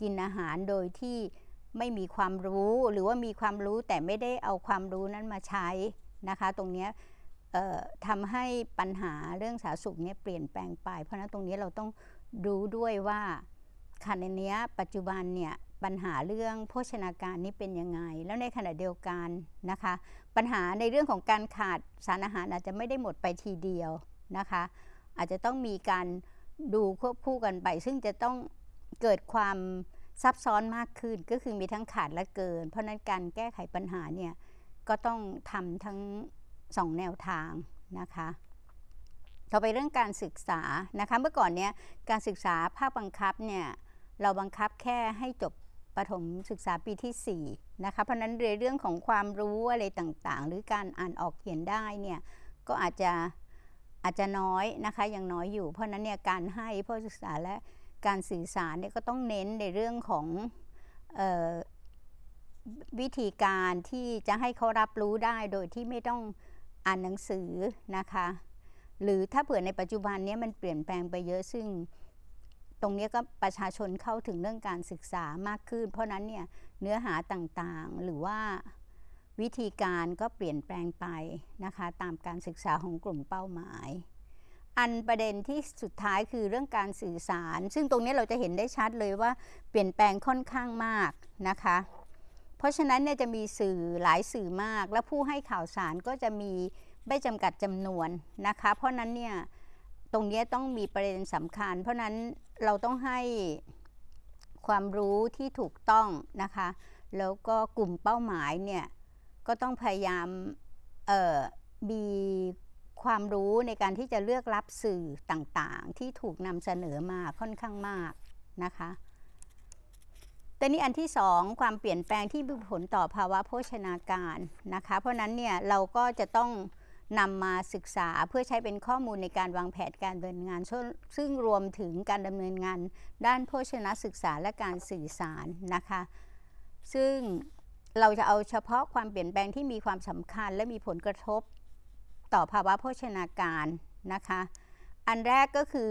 กินอาหารโดยที่ไม่มีความรู้หรือว่ามีความรู้แต่ไม่ได้เอาความรู้นั้นมาใช้นะคะ ตรงนี้ทำให้ปัญหาเรื่องสาธารณสุขเนี่ยเปลี่ยนแปลงไป เพราะนั้นตรงนี้เราต้องรู้ด้วยว่าขณะนี้ปัจจุบันเนี่ยปัญหาเรื่องโภชนาการนี้เป็นยังไง แล้วในขณะเดียวกันนะคะ ปัญหาในเรื่องของการขาดสารอาหารอาจจะไม่ได้หมดไปทีเดียวนะคะ อาจจะต้องมีการดูควบคู่กันไป ซึ่งจะต้องเกิดความซับซ้อนมากขึ้นก็คือมีทั้งขาดและเกิน เพราะนั้นการแก้ไขปัญหาเนี่ยก็ต้องทำทั้งสองแนวทางนะคะต่อไปเรื่องการศึกษานะคะเมื่อก่อนเนี้ยการศึกษาภาคบังคับเนี่ยเราบังคับแค่ให้จบประถมศึกษาปีที่4นะคะเพราะนั้นเรื่องของความรู้อะไรต่างๆ หรือการอ่านออกเขียนได้เนี่ยก็อาจจะอาจจะน้อยนะคะยังน้อยอยู่ เพราะนั้นเนี่ยการให้ผู้ศึกษาและการสื่อสารเนี่ยก็ต้องเน้นในเรื่องของวิธีการที่จะให้เขารับรู้ได้โดยที่ไม่ต้องอ่านหนังสือนะคะ หรือถ้าเผื่อในปัจจุบันนี้มันเปลี่ยนแปลงไปเยอะ ซึ่ง ตรงนี้ก็ประชาชนเข้าถึงเรื่องการศึกษามากขึ้น เพราะนั้นเนี่ยเนื้อหาต่างๆ หรือว่าวิธีการก็เปลี่ยนแปลงไปนะคะ ตามการศึกษาของกลุ่มเป้าหมาย อันประเด็นที่สุดท้ายคือเรื่องการสื่อสาร ซึ่งตรงนี้เราจะเห็นได้ชัดเลยว่าเปลี่ยนแปลงค่อนข้างมากนะคะเพราะฉะนั้นเนี่ยจะมีสื่อหลายสื่อมาก และผู้ให้ข่าวสารก็จะมีไม่จำกัดจำนวนนะคะ เพราะนั้นเนี่ยตรงนี้ต้องมีประเด็นสำคัญ เพราะนั้นเราต้องให้ความรู้ที่ถูกต้องนะคะ แล้วก็กลุ่มเป้าหมายเนี่ยก็ต้องพยายามมีความรู้ในการที่จะเลือกรับสื่อต่างๆ ที่ถูกนำเสนอมาค่อนข้างมากนะคะแต่นี่อันที่สองความเปลี่ยนแปลงที่มีผลต่อภาวะโภชนาการนะคะเพราะนั้นเนี่ยเราก็จะต้องนำมาศึกษาเพื่อใช้เป็นข้อมูลในการวางแผนการดำเนินงาน ซึ่งรวมถึงการดำเนินงานด้านโภชนาศึกษาและการสื่อสารนะคะซึ่งเราจะเอาเฉพาะความเปลี่ยนแปลงที่มีความสำคัญและมีผลกระทบต่อภาวะโภชนาการนะคะอันแรกก็คือ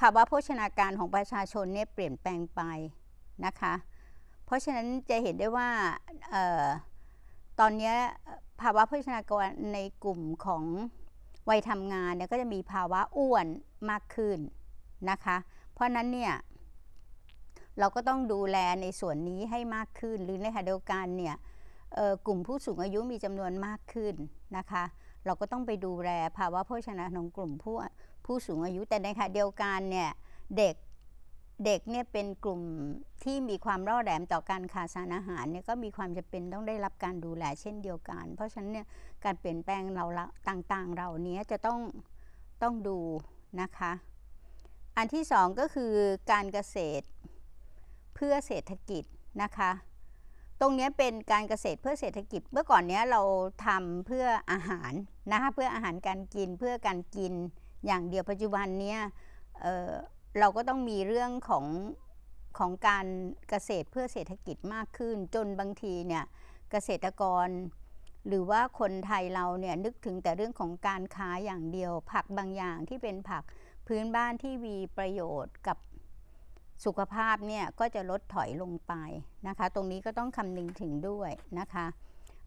ภาวะโภชนาการของประชาชนเนี่ยเปลี่ยนแปลงไปนะคะ เพราะฉะนั้นจะเห็นได้ว่าออตอนนี้ภาวะพัชนากรในกลุ่มของวัยทำงานเนี่ย ก็จะมีภาวะอ้วนมากขึ้น นะคะ เพราะนั้นเนี่ย เราก็ต้องดูแลในส่วนนี้ให้มากขึ้น หรือในขณะเดียวกันเนี่ยกลุ่มผู้สูงอายุมีจำนวนมากขึ้น นะคะ เราก็ต้องไปดูแลภาวะโภชนาของกลุ่มผู้ผู้สูงอายุ แต่ในขณะเดียวกันเนี่ยเด็กเด็กเนี่ยเป็นกลุ่มที่มีความร่อแหลมต่อการขาดสารอาหารเนี่ยก็มีความจำเป็นต้องได้รับการดู แลเช่นเดียวกัน เพราะฉะนั้นเนี่ยการเปลี่ยนแปลงเราต่างๆ เรานี้จะต้องต้องดูนะคะ อันที่สองก็คือการเกษตรเพื่อเศรษฐกิจนะคะตรงนี้เป็นการเกษตรเพื่อเศรษฐกิจ เมื่อก่อนเนี้ยเราทำเพื่ออาหารนะคะเพื่ออาหารการกินเพื่อการกินอย่างเดียวปัจจุบันเนี้ยเราก็ต้องมีเรื่องของของการเกษตรเพื่อเศรษฐกิจมากขึ้น จนบางทีเนี่ยเกษตรกร หรือว่าคนไทยเราเนี่ยนึกถึงแต่เรื่องของการค้าอย่างเดียว ผักบางอย่างที่เป็นผักพื้นบ้านที่มีประโยชน์กับสุขภาพเนี่ยก็จะลดถอยลงไปนะคะตรงนี้ก็ต้องคำนึงถึงด้วยนะคะ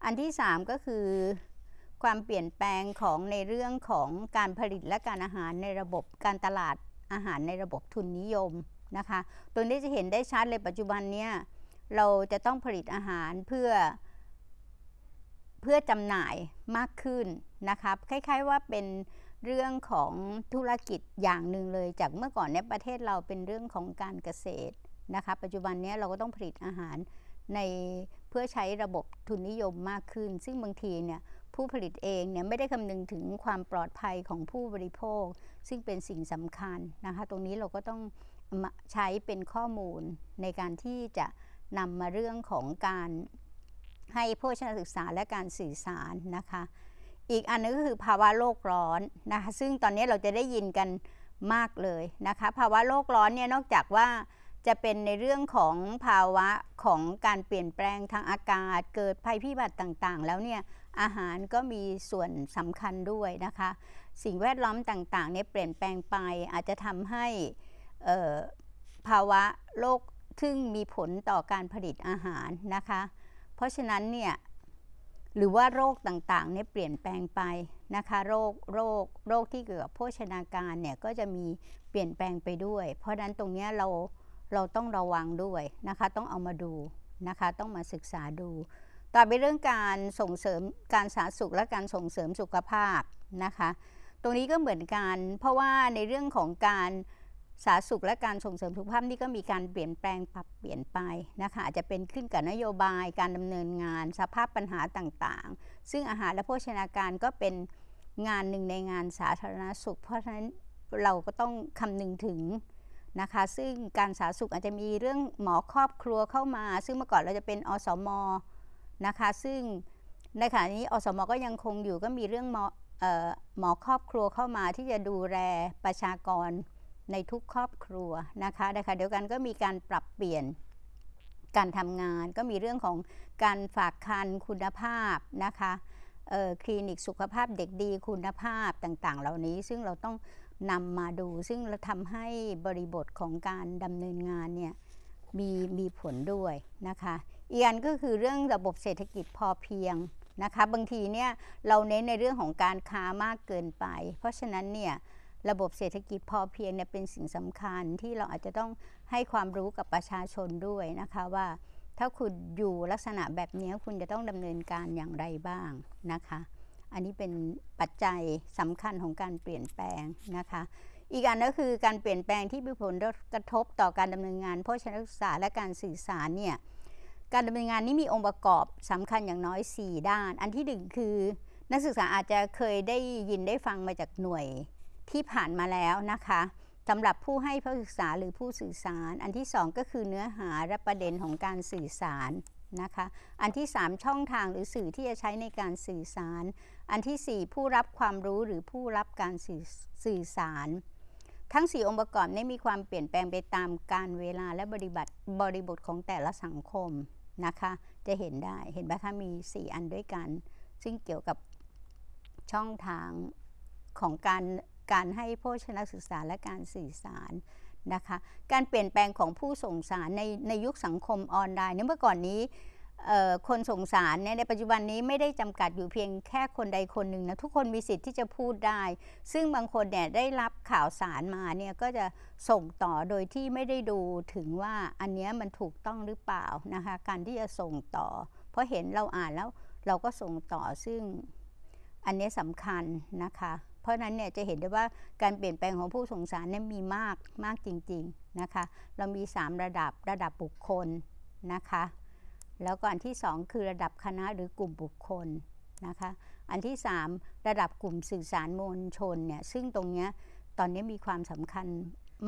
อันที่3ก็คือความเปลี่ยนแปลงของในเรื่องของการผลิตและการอาหารในระบบการตลาดอาหารในระบบทุนนิยมนะคะ ตัวนี้จะเห็นได้ชัดเลยปัจจุบันเนี้ยเราจะต้องผลิตอาหารเพื่อ เพื่อจำหน่ายมากขึ้นนะคะคล้ายๆ ว่าเป็นเรื่องของธุรกิจอย่างหนึ่งเลย จากเมื่อก่อนในประเทศเราเป็นเรื่องของการเกษตรนะคะปัจจุบันนี้เราก็ต้องผลิตอาหารในเพื่อใช้ระบบทุนนิยมมากขึ้น ซึ่งบางทีเนี่ยผู้ผลิตเองเนี่ยไม่ได้คำนึงถึงความปลอดภัยของผู้บริโภค ซึ่งเป็นสิ่งสำคัญนะคะตรงนี้เราก็ต้องใช้เป็นข้อมูลในการที่จะนำมาเรื่องของการให้โภชนาศึกษาและการสื่อสารนะคะอีกอันนึงก็คือภาวะโลกร้อนนะคะซึ่งตอนนี้เราจะได้ยินกันมากเลยนะคะภาวะโลกร้อนเนี่ยนอกจากว่าจะเป็นในเรื่องของภาวะของการเปลี่ยนแปลงทางอากาศ เกิดภัยพิบัติต่างๆ แล้วเนี่ยอาหารก็มีส่วนสำคัญด้วยนะคะสิ่งแวดล้อมต่างๆเนี่ยเปลี่ยนแปลงไป อาจจะทำให้ภาวะโรคซึ่งมีผลต่อการผลิตอาหารนะคะเพราะฉะนั้นเนี่ยหรือว่าโรคต่างๆเนี่ยเปลี่ยนแปลงไปนะคะโรคโรคโรคที่เกี่ยวกับโภชนาการเนี่ยก็จะมีเปลี่ยนแปลงไปด้วย เพราะนั้นตรงนี้เราเราต้องระวังด้วยนะคะต้องเอามาดูนะคะต้องมาศึกษาดูต่อไปเรื่องการส่งเสริมการสาธารณสุขและการส่งเสริมสุขภาพนะคะตรงนี้ก็เหมือนกัน เพราะว่าในเรื่องของการสาธารณสุขและการส่งเสริมสุขภาพนี่ก็มีการเปลี่ยนแปลงปรับเปลี่ยนไปนะคะอาจจะเป็นขึ้นกับนโยบาย การดำเนินงานสภาพปัญหาต่างๆซึ่งอาหารและโภชนาการก็เป็นงานหนึ่งในงานสาธารณสุขเพราะฉะนั้นเราก็ต้องคำนึงถึงนะคะซึ่งการสาธารณสุขอาจจะมีเรื่องหมอครอบครัวเข้ามาซึ่งเมื่อก่อนเราจะเป็นอสมอนะคะซึ่งในขณะนี้อสมก็ยังคงอยู่ก็มีเรื่องหมอหมอครอบครัวเข้ามาที่จะดูแลประชากรในทุกครอบครัวนะคะนะคะเดียวกันก็มีการปรับเปลี่ยนการทำงาน ก็มีเรื่องของการฝากคันคุณภาพนะคะคลินิกสุขภาพเด็กดี คุณภาพต่างๆ เหล่านี้ซึ่งเราต้องนำมาดู ซึ่งเราทำให้บริบทของการดำเนินงานเนี่ยมีมีผลด้วยนะคะอีกอันก็คือเรื่องระบบเศรษฐกิจพอเพียงนะคะบางทีเนี่ยเราเน้นในเรื่องของการค้ามากเกินไป เพราะฉะนั้นเนี่ยระบบเศรษฐกิจพอเพียงเนี่ยเป็นสิ่งสำคัญที่เราอาจจะต้องให้ความรู้กับประชาชนด้วยนะคะว่าถ้าคุณอยู่ลักษณะแบบนี้คุณจะต้องดำเนินการอย่างไรบ้างนะคะ อันนี้เป็นปัจจัยสำคัญของการเปลี่ยนแปลงนะคะ อีกอันก็คือการเปลี่ยนแปลงที่มีผลกระทบต่อการดำเนินงานโภชนศึกษาและการสื่อสารเนี่ยการดำเนินงานนี้มีองค์ประกอบสำคัญอย่างน้อย 4 ด้าน อันที่ 1 คือ นักศึกษาอาจจะเคยได้ยินได้ฟังมาจากหน่วยที่ผ่านมาแล้วนะคะ สำหรับผู้ให้ผู้ศึกษาหรือผู้สื่อสาร อันที่ 2 ก็คือเนื้อหาและประเด็นของการสื่อสารนะคะ อันที่ 3 ช่องทางหรือสื่อที่จะใช้ในการสื่อสาร อันที่ 4 ผู้รับความรู้หรือผู้รับการสื่อสื่อสาร ทั้ง4องค์ประกอบนี้มีความเปลี่ยนแปลงไปตามการเวลาและบริบทบริบทของแต่ละสังคมนะคะ จะเห็นได้ เห็นไหมคะมี 4 อันด้วยกัน ซึ่งเกี่ยวกับช่องทางของการ การให้โภชนศึกษาและการสื่อสาร นะคะ การเปลี่ยนแปลงของผู้ส่งสารในในยุคสังคมออนไลน์เนี่ยเมื่อก่อนนี้คนส่งสารเนี่ยในปัจจุบันนี้ไม่ได้จำกัดอยู่เพียงแค่คนใดคนหนึ่งนะทุกคนมีสิทธิ์ที่จะพูดได้ ซึ่งบางคนเนี่ยได้รับข่าวสารมาเนี่ยก็จะส่งต่อโดยที่ไม่ได้ดูถึงว่าอันนี้มันถูกต้องหรือเปล่านะคะ การที่จะส่งต่อ เพราะเห็นเราอ่านแล้วเราก็ส่งต่อซึ่งอันนี้สำคัญนะคะ เพราะนั้นเนี่ยจะเห็นได้ว่าการเปลี่ยนแปลงของผู้ส่งสารเนี่ยมีมากมากจริง ๆนะคะ เรามี 3 ระดับระดับบุคคลนะคะแล้วก็อันที่ 2 คือระดับคณะหรือกลุ่มบุคคลนะคะ อันที่ 3 ระดับกลุ่มสื่อสารมวลชนเนี่ยซึ่งตรงนี้ตอนนี้มีความสำคัญ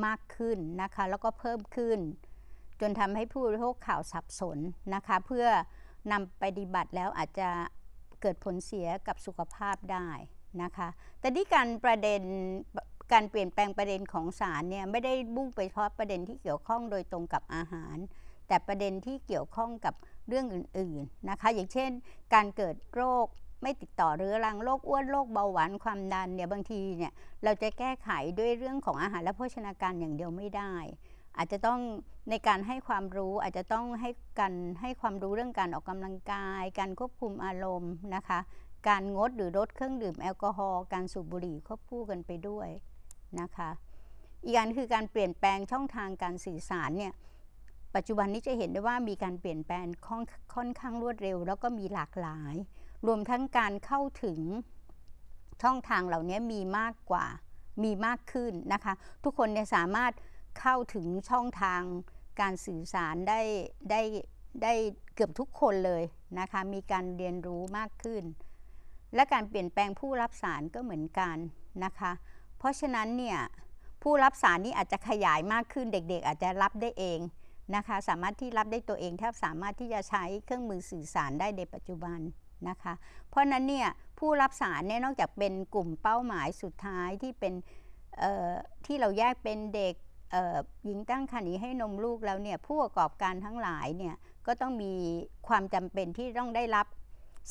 มากขึ้นนะคะแล้วก็เพิ่มขึ้น จนทำให้ผู้บริโภคข่าวสับสนนะคะเพื่อนำไปปฏิบัติแล้วอาจจะเกิดผลเสียกับสุขภาพได้นะคะแต่ที่การประเด็นการเปลี่ยนแปลงประเด็นของสารเนี่ยไม่ได้บุ่งไปเฉพาะประเด็นที่เกี่ยวข้องโดยตรงกับอาหาร แต่ประเด็นที่เกี่ยวข้องกับเรื่องอื่นๆนะคะ อย่างเช่นการเกิดโรคไม่ติดต่อเรื้อรังโรคอ้วนโรคเบาหวานความดันเนี่ย บางทีเนี่ยเราจะแก้ไขด้วยเรื่องของอาหารและโภชนาการอย่างเดียวไม่ได้ อาจจะต้องในการให้ความรู้อาจจะต้องให้การให้ความรู้เรื่องการออกกำลังกาย การควบคุมอารมณ์นะคะการงดหรือลดเครื่องดื่มแอลกอฮอล์การสูบบุหรี่ควบคู่กันไปด้วยนะคะ อีกอันคือการเปลี่ยนแปลงช่องทางการสื่อสารเนี่ยปัจจุบันนี้จะเห็นได้ว่ามีการเปลี่ยนแปลงค่อนค่อนข้างรวดเร็วแล้วก็มีหลากหลาย รวมทั้งการเข้าถึงช่องทางเหล่านี้มีมากกว่า มีมากขึ้นนะคะ ทุกคนเนี่ยสามารถเข้าถึงช่องทางการสื่อสารได้ได้ได้เกือบทุกคนเลยนะคะ มีการเรียนรู้มากขึ้น และการเปลี่ยนแปลงผู้รับสารก็เหมือนกันนะคะ เพราะฉะนั้นเนี่ยผู้รับสารนี่อาจจะขยายมากขึ้น เด็ก ๆ อาจจะรับได้เองนะคะสามารถที่รับได้ตัวเองแทบสามารถที่จะใช้เครื่องมือสื่อสารได้ในปัจจุบันนะคะเพราะนั้นเนี่ยผู้รับสารเนี่ยนอกจากเป็นกลุ่มเป้าหมายสุดท้ายที่เป็นที่เราแยกเป็นเด็กหญิงตั้งครรภ์นี้ให้นมลูก แล้วเนี่ยผู้ประกอบการทั้งหลายเนี่ยก็ต้องมีความจำเป็นที่ต้องได้รับ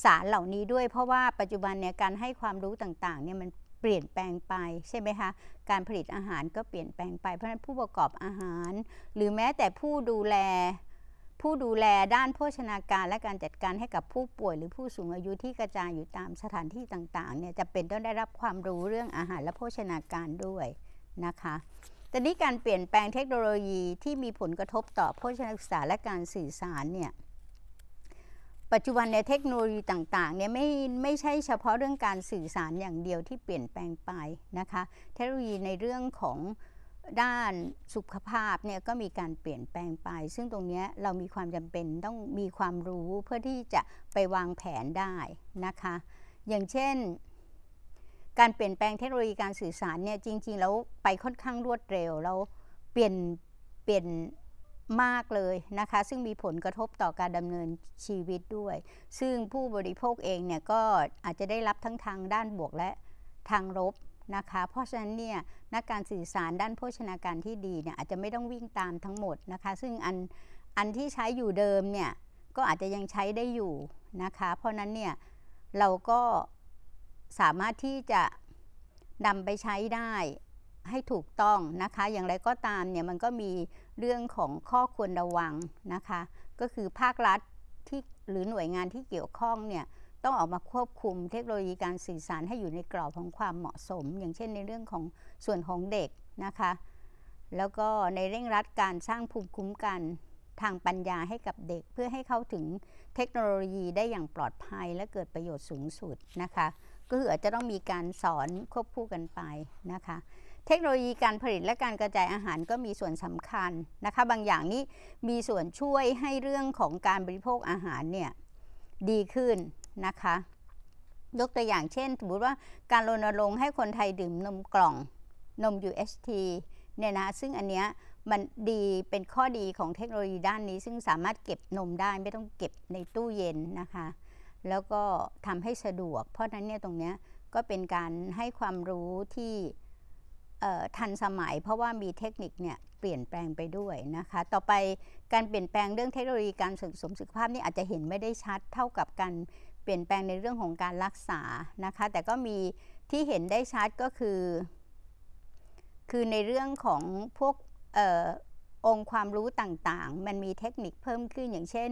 สารเหล่านี้ด้วยเพราะว่าปัจจุบันเนี่ยการให้ความรู้ต่างๆเนี่ยมันเปลี่ยนแปลงไปใช่ไหมคะการผลิตอาหารก็เปลี่ยนแปลงไปเพราะนั้นผู้ประกอบอาหาร หรือแม้แต่ผู้ดูแล ผู้ดูแลด้านโภชนาการ และการจัดการให้กับผู้ป่วยหรือผู้สูงอายุที่กระจายอยู่ตามสถานที่ต่างๆเนี่ยจะเป็นต้องได้รับความรู้เรื่องอาหารและโภชนาการด้วยนะคะแต่นี้การเปลี่ยนแปลงเทคโนโลยีที่มีผลกระทบต่อโภชนาศึกษาและการสื่อสารเนี่ยปัจจุบันในเทคโนโลยีต่างๆ เนี่ยไม่ไม่ใช่เฉพาะเรื่องการสื่อสารอย่างเดียวที่เปลี่ยนแปลงไปนะคะเทคโนโลยีในเรื่องของด้านสุขภาพเนี่ยก็มีการเปลี่ยนแปลงไป ซึ่งตรงนี้เรามีความจำเป็นต้องมีความรู้เพื่อที่จะไปวางแผนได้นะคะอย่างเช่น การเปลี่ยนแปลงเทคโนโลยีการสื่อสารเนี่ยจริงๆแล้วไปค่อนข้างรวดเร็วแล้วเปลี่ยนเปลี่ยนมากเลยนะคะซึ่งมีผลกระทบต่อการดำเนินชีวิตด้วย ซึ่งผู้บริโภคเองเนี่ยก็อาจจะได้รับทั้งทางด้านบวกและทางลบนะคะเพราะฉะนั้นเนี่ยนักการสื่อสารด้านโภชนาการที่ดีเนี่ยอาจจะไม่ต้องวิ่งตามทั้งหมดนะคะ ซึ่งอันอันที่ใช้อยู่เดิมเนี่ยก็อาจจะยังใช้ได้อยู่นะคะเพราะนั้นเนี่ยเราก็สามารถที่จะนำไปใช้ได้ให้ถูกต้องนะคะ อย่างไรก็ตามเนี่ยมันก็มีเรื่องของข้อควรระวังนะคะ ก็คือภาครัฐที่หรือหน่วยงานที่เกี่ยวข้องเนี่ยต้องออกมาควบคุมเทคโนโลยีการสื่อสารให้อยู่ในกรอบของความเหมาะสม อย่างเช่น ในเรื่องของส่วนของเด็กนะคะ แล้วก็ในเร่งรัดการสร้างภูมิคุ้มกันทางปัญญาให้กับเด็ก เพื่อให้เข้าถึงเทคโนโลยีได้อย่างปลอดภัย และเกิดประโยชน์สูงสุดนะคะ ก็คืออาจจะต้องมีการสอนควบคู่กันไปนะคะเทคโนโลยีการผลิตและการกระจายอาหารก็มีส่วนสำคัญนะคะ บางอย่างนี้มีส่วนช่วยให้เรื่องของการบริโภคอาหาร เนี่ย ดีขึ้นนะคะยกตัวอย่างเช่นสมมติว่าการรณรงค์ให้คนไทยดื่มนมกล่องนม UHT เนี่ยนะซึ่งอันเนี้ยมันดีเป็นข้อดีของเทคโนโลยีด้านนี้ ซึ่งสามารถเก็บนมได้ไม่ต้องเก็บในตู้เย็นนะคะ แล้วก็ทำให้สะดวก เพราะนั้นเนี่ยตรงเนี้ยก็เป็นการให้ความรู้ที่ทันสมัยเพราะว่ามีเทคนิคเนี่ยเปลี่ยนแปลงไปด้วยนะคะต่อไปการเปลี่ยนแปลงเรื่องเทคโนโลยีการเสริมสุขภาพนี่อาจจะเห็นไม่ได้ชัด เท่ากับการเปลี่ยนแปลงในเรื่องของการรักษานะคะแต่ก็มีที่เห็นได้ชัดก็คือ คือในเรื่องของพวกอองค์ความรู้ต่างๆ มันมีเทคนิคเพิ่มขึ้นอย่างเช่น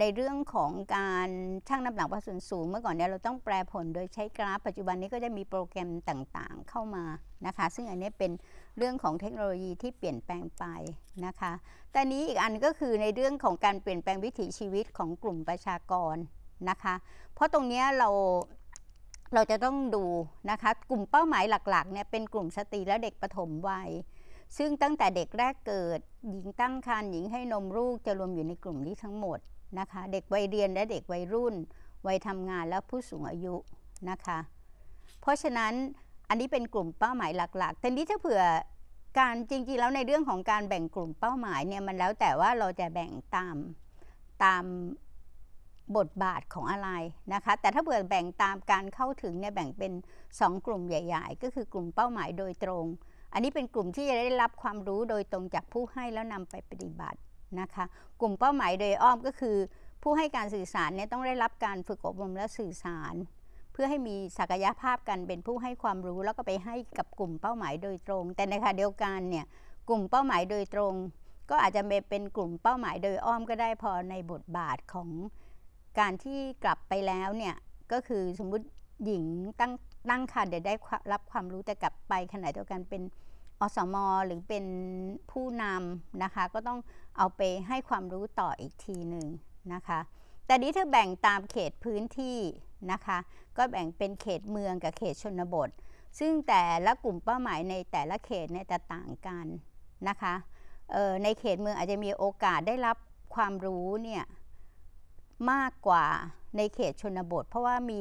ในเรื่องของการชั่งน้ำหนักวัสดุสูง เมื่อก่อนเนี่ยเราต้องแปลผลโดยใช้กราฟ ปัจจุบันนี้ก็จะมีโปรแกรมต่างๆ เข้ามานะคะ ซึ่งอันนี้เป็นเรื่องของเทคโนโลยีที่เปลี่ยนแปลงไปนะคะแต่นี้อีกอันก็คือในเรื่องของการเปลี่ยนแปลงวิถีชีวิตของกลุ่มประชากรนะคะ เพราะตรงนี้เราเราจะต้องดูนะคะ กลุ่มเป้าหมายหลักๆเนี่ยเป็นกลุ่มสตรีและเด็กปฐมวัย ซึ่งตั้งแต่เด็กแรกเกิด หญิงตั้งครรภ์ หญิงให้นมลูก จะรวมอยู่ในกลุ่มนี้ทั้งหมดนะคะเด็กวัยเรียนและเด็กวัยรุ่น วัยทำงานและผู้สูงอายุนะคะ เพราะฉะนั้นอันนี้เป็นกลุ่มเป้าหมายหลักๆแต่นี้ถ้าเผื่อการจริงๆ แล้วในเรื่องของการแบ่งกลุ่มเป้าหมายเนี่ยมันแล้วแต่ว่าเราจะแบ่งตามตามบทบาทของอะไรนะคะแต่ถ้าเผื่อแบ่งตามการเข้าถึงเนี่ยแบ่งเป็น 2 กลุ่มใหญ่ ๆ ก็คือกลุ่มเป้าหมายโดยตรง อันนี้เป็นกลุ่มที่จะได้รับความรู้โดยตรงจากผู้ให้แล้วนำไปปฏิบัตินะคะกลุ่มเป้าหมายโดยอ้อมก็คือ ผู้ให้การสื่อสารเนี่ยต้องได้รับการฝึกอบรมและสื่อสาร เพื่อให้มีศักยภาพกันเป็นผู้ให้ความรู้แล้วก็ไปให้กับกลุ่มเป้าหมายโดยตรง แต่ในขณะเดียวกันเนี่ยกลุ่มเป้าหมายโดยตรง ก็อาจจะเป็นกลุ่มเป้าหมายโดยอ้อมก็ได้พอในบทบาทของการที่กลับไปแล้วเนี่ยก็คือสมมุติหญิงตั้งตั้งคันเดี๋ยวได้รับความรู้แต่กลับไปขณะเดียวกันเป็นอสมหรือเป็นผู้นำนะคะก็ต้องเอาไปให้ความรู้ต่ออีกทีหนึ่งนะคะ แต่นี้ถ้าแบ่งตามเขตพื้นที่นะคะก็แบ่งเป็นเขตเมืองกับเขตชนบท ซึ่งแต่ละกลุ่มเป้าหมายในแต่ละเขตเนี่ยจะต่างกันนะคะในเขตเมืองอาจจะมีโอกาสได้รับความรู้เนี่ยมากกว่าในเขตชนบท เพราะว่ามี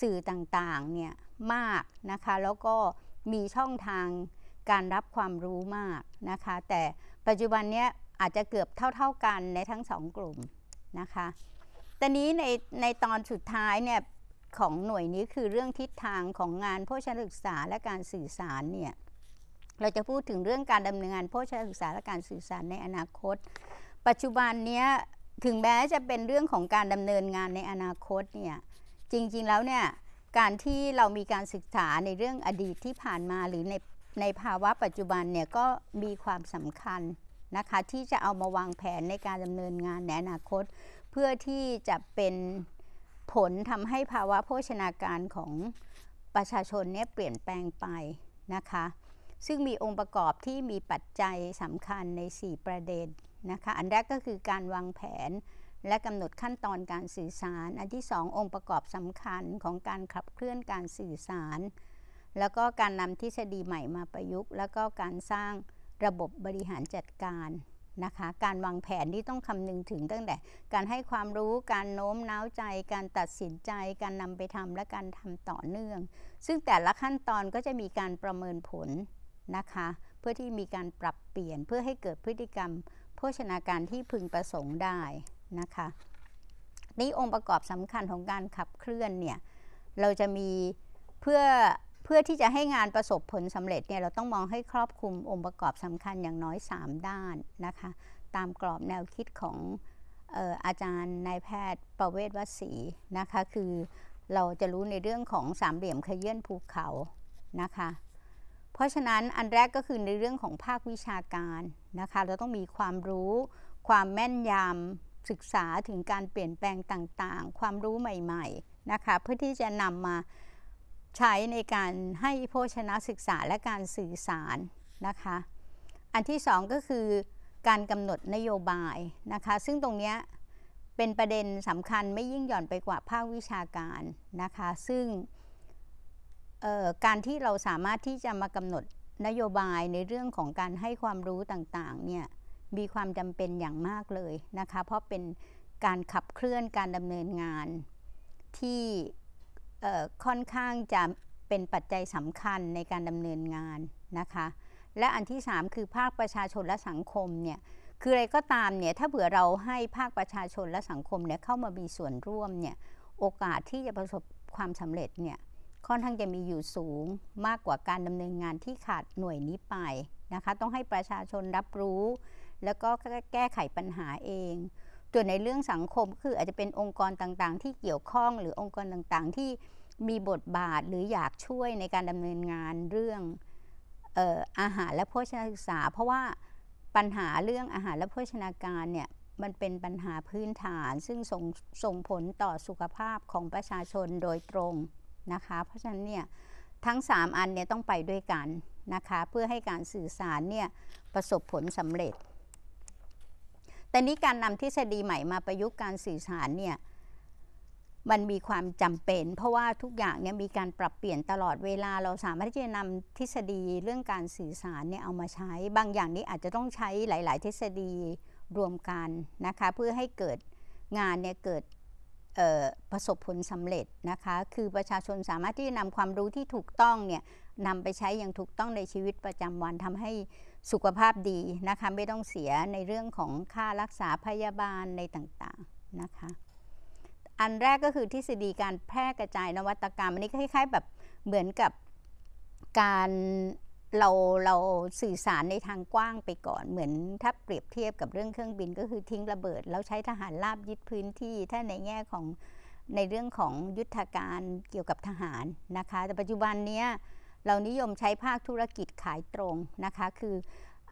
สื่อต่างๆเนี่ยมากนะคะแล้วก็มีช่องทางการรับความรู้มากนะคะ แต่ปัจจุบันนี้อาจจะเกือบเท่าๆกันในทั้งสองกลุ่มนะคะ ตอนนี้ในในตอนสุดท้ายเนี่ยของหน่วยนี้คือเรื่องทิศทางของงานโภชนศึกษาและการสื่อสารเนี่ยเราจะพูดถึงเรื่องการดำเนินงานโภชนศึกษา และการสื่อสารในอนาคต ปัจจุบันนี้ถึงแม้จะเป็นเรื่องของการดำเนินงานในอนาคตเนี่ยจริงๆแล้วเนี่ยการที่เรามีการศึกษาในเรื่องอดีตที่ผ่านมาหรือในในภาวะปัจจุบันเนี่ยก็มีความสำคัญนะคะที่จะเอามาวางแผนในการดำเนินงานในอนาคต เพื่อที่จะเป็นผลทำให้ภาวะโภชนาการของประชาชนเนี่ยเปลี่ยนแปลงไปนะคะซึ่งมีองค์ประกอบที่มีปัจจัยสำคัญใน 4 ประเด็นนะคะอันแรกก็คือการวางแผนและกำหนดขั้นตอนการสื่อสาร อันที่ 2 องค์ประกอบสำคัญของการขับเคลื่อนการสื่อสารแล้วก็การนำทฤษฎีใหม่มาประยุกต์ แล้วก็การสร้างระบบบริหารจัดการนะคะ การวางแผนที่ต้องคำนึงถึงตั้งแต่การให้ความรู้การโน้มน้าวใจ การตัดสินใจ การนำไปทำและการทำต่อเนื่อง ซึ่งแต่ละขั้นตอนก็จะมีการประเมินผลนะคะ เพื่อที่มีการปรับเปลี่ยนเพื่อให้เกิดพฤติกรรม โภชนาการที่พึงประสงค์ได้นะคะนี่องค์ประกอบสำคัญของการขับเคลื่อนเนี่ยเราจะมีเพื่อเพื่อที่จะให้งานประสบผลสำเร็จเนี่ยเราต้องมองให้ครอบคลุมองค์ประกอบสำคัญอย่างน้อย 3 ด้านนะคะตามกรอบแนวคิดของอออาจารย์นายแพทย์ประเวศวสีนะคะคือเราจะรู้ในเรื่องของสามเหลี่ยมขยื่นภูเขานะคะเพราะฉะนั้นอันแรกก็คือในเรื่องของภาควิชาการนะคะเราต้องมีความรู้ความแม่นยำศึกษาถึงการเปลี่ยนแปลงต่างๆ ความรู้ใหม่ๆนะคะเพื่อที่จะนำมาใช้ในการให้โภชนะศึกษาและการสื่อสารนะคะ อันที่สองก็คือการกำหนดนโยบายนะคะซึ่งตรงนี้เป็นประเด็นสำคัญไม่ยิ่งหย่อนไปกว่าภาควิชาการนะคะซึ่งการที่เราสามารถที่จะมากำหนดนโยบายในเรื่องของการให้ความรู้ต่างๆเนี่ยมีความจำเป็นอย่างมากเลยนะคะเพราะเป็นการขับเคลื่อนการดำเนินงานที่ค่อนข้างจะเป็นปัจจัยสำคัญในการดำเนินงานนะคะ และอันที่ 3 คือภาคประชาชนและสังคมเนี่ยคืออะไรก็ตามเนี่ยถ้าเผื่อเราให้ภาคประชาชนและสังคมเนี่ยเข้ามามีส่วนร่วมเนี่ยโอกาสที่จะประสบความสำเร็จเนี่ยค่อนข้างจะมีอยู่สูงมากกว่าการดำเนินงานที่ขาดหน่วยนี้ไปนะคะต้องให้ประชาชนรับรู้แล้วก็แก้ไขปัญหาเองส่วนในเรื่องสังคมคืออาจจะเป็นองค์กรต่างๆ ที่เกี่ยวข้องหรือองค์กรต่างๆ ที่มีบทบาทหรืออยากช่วยในการดำเนินงานเรื่องอออาหาร และโภชนาศึกษา เพราะว่าปัญหาเรื่องอาหารและโภชนาการเนี่ยมันเป็นปัญหาพื้นฐาน ซึ่งส่งส่งผลต่อสุขภาพของประชาชนโดยตรงนะคะเพราะฉะนั้นเนี่ยทั้ง 3 อันเนี่ยต้องไปด้วยกันนะคะเพื่อให้การสื่อสารเนี่ยประสบผลสำเร็จแต่นี้ การนำทฤษฎีใหม่มาประยุกต์การสื่อสารเนี่ยมันมีความจำเป็นเพราะว่าทุกอย่างเนี่ยมีการปรับเปลี่ยนตลอดเวลา เราสามารถที่จะนำทฤษฎีเรื่องการสื่อสารเนี่ยเอามาใช้ บางอย่างนี้อาจจะต้องใช้หลาย ๆ ทฤษฎีรวมกันนะคะเพื่อให้เกิดงานเนี่ยเกิดประสบผลสำเร็จนะคะคือประชาชนสามารถที่จะนำความรู้ที่ถูกต้องเนี่ยนำไปใช้อย่างถูกต้องในชีวิตประจำวันทำให้สุขภาพดีนะคะไม่ต้องเสียในเรื่องของค่ารักษาพยาบาลในต่างๆนะคะ อันแรกก็คือทฤษฎีการแพร่กระจายนวัตกรรมอันนี้คล้ายๆแบบเหมือนกับการเราเราสื่อสารในทางกว้างไปก่อนเหมือนถ้าเปรียบเทียบกับเรื่องเครื่องบินก็คือทิ้งระเบิดแล้วใช้ทหารราบยึดพื้นที่ถ้าในแง่ของในเรื่องของยุทธการเกี่ยวกับทหารนะคะ แต่ปัจจุบันเนี้ยเรานิยมใช้ภาคธุรกิจขายตรงนะคะ คือ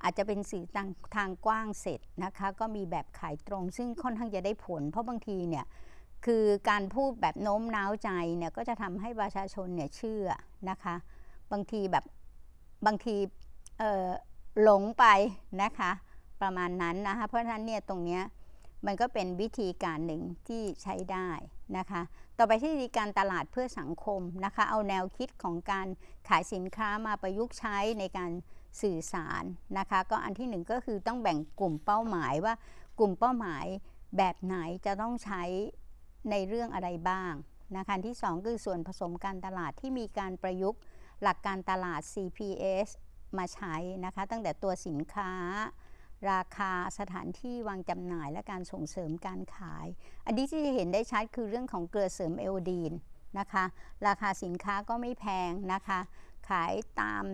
อาจจะเป็นสื่อทางทางกว้างเสร็จนะคะ ก็มีแบบขายตรง ซึ่งค่อนข้างจะได้ผล เพราะบางทีเนี่ยคือการพูดแบบโน้มน้าวใจเนี่ยก็จะทำให้ประชาชนเนี่ยเชื่อนะคะ บางทีแบบบางทีหลงไปนะคะประมาณนั้นนะคะ เพราะฉะนั้นเนี่ยตรงเนี้ยมันก็เป็นวิธีการหนึ่งที่ใช้ได้นะคะต่อไปที่ดีการตลาดเพื่อสังคมนะคะเอาแนวคิดของการขายสินค้ามาประยุกต์ใช้ในการสื่อสารนะคะก็อันที่หนึ่งก็คือต้องแบ่งกลุ่มเป้าหมายว่ากลุ่มเป้าหมายแบบไหนจะต้องใช้ในเรื่องอะไรบ้างนะคะที่สองคือส่วนผสมการตลาดที่มีการประยุกต์ หลักการตลาด CPS มาใช้นะคะตั้งแต่ตัวสินค้าราคาสถานที่วางจำหน่ายและการส่งเสริมการขาย อันนี้ที่จะเห็นได้ชัดคือเรื่องของเกลือเสริมเอโอดีนนะคะ ราคาสินค้าก็ไม่แพงนะคะ ขายตาม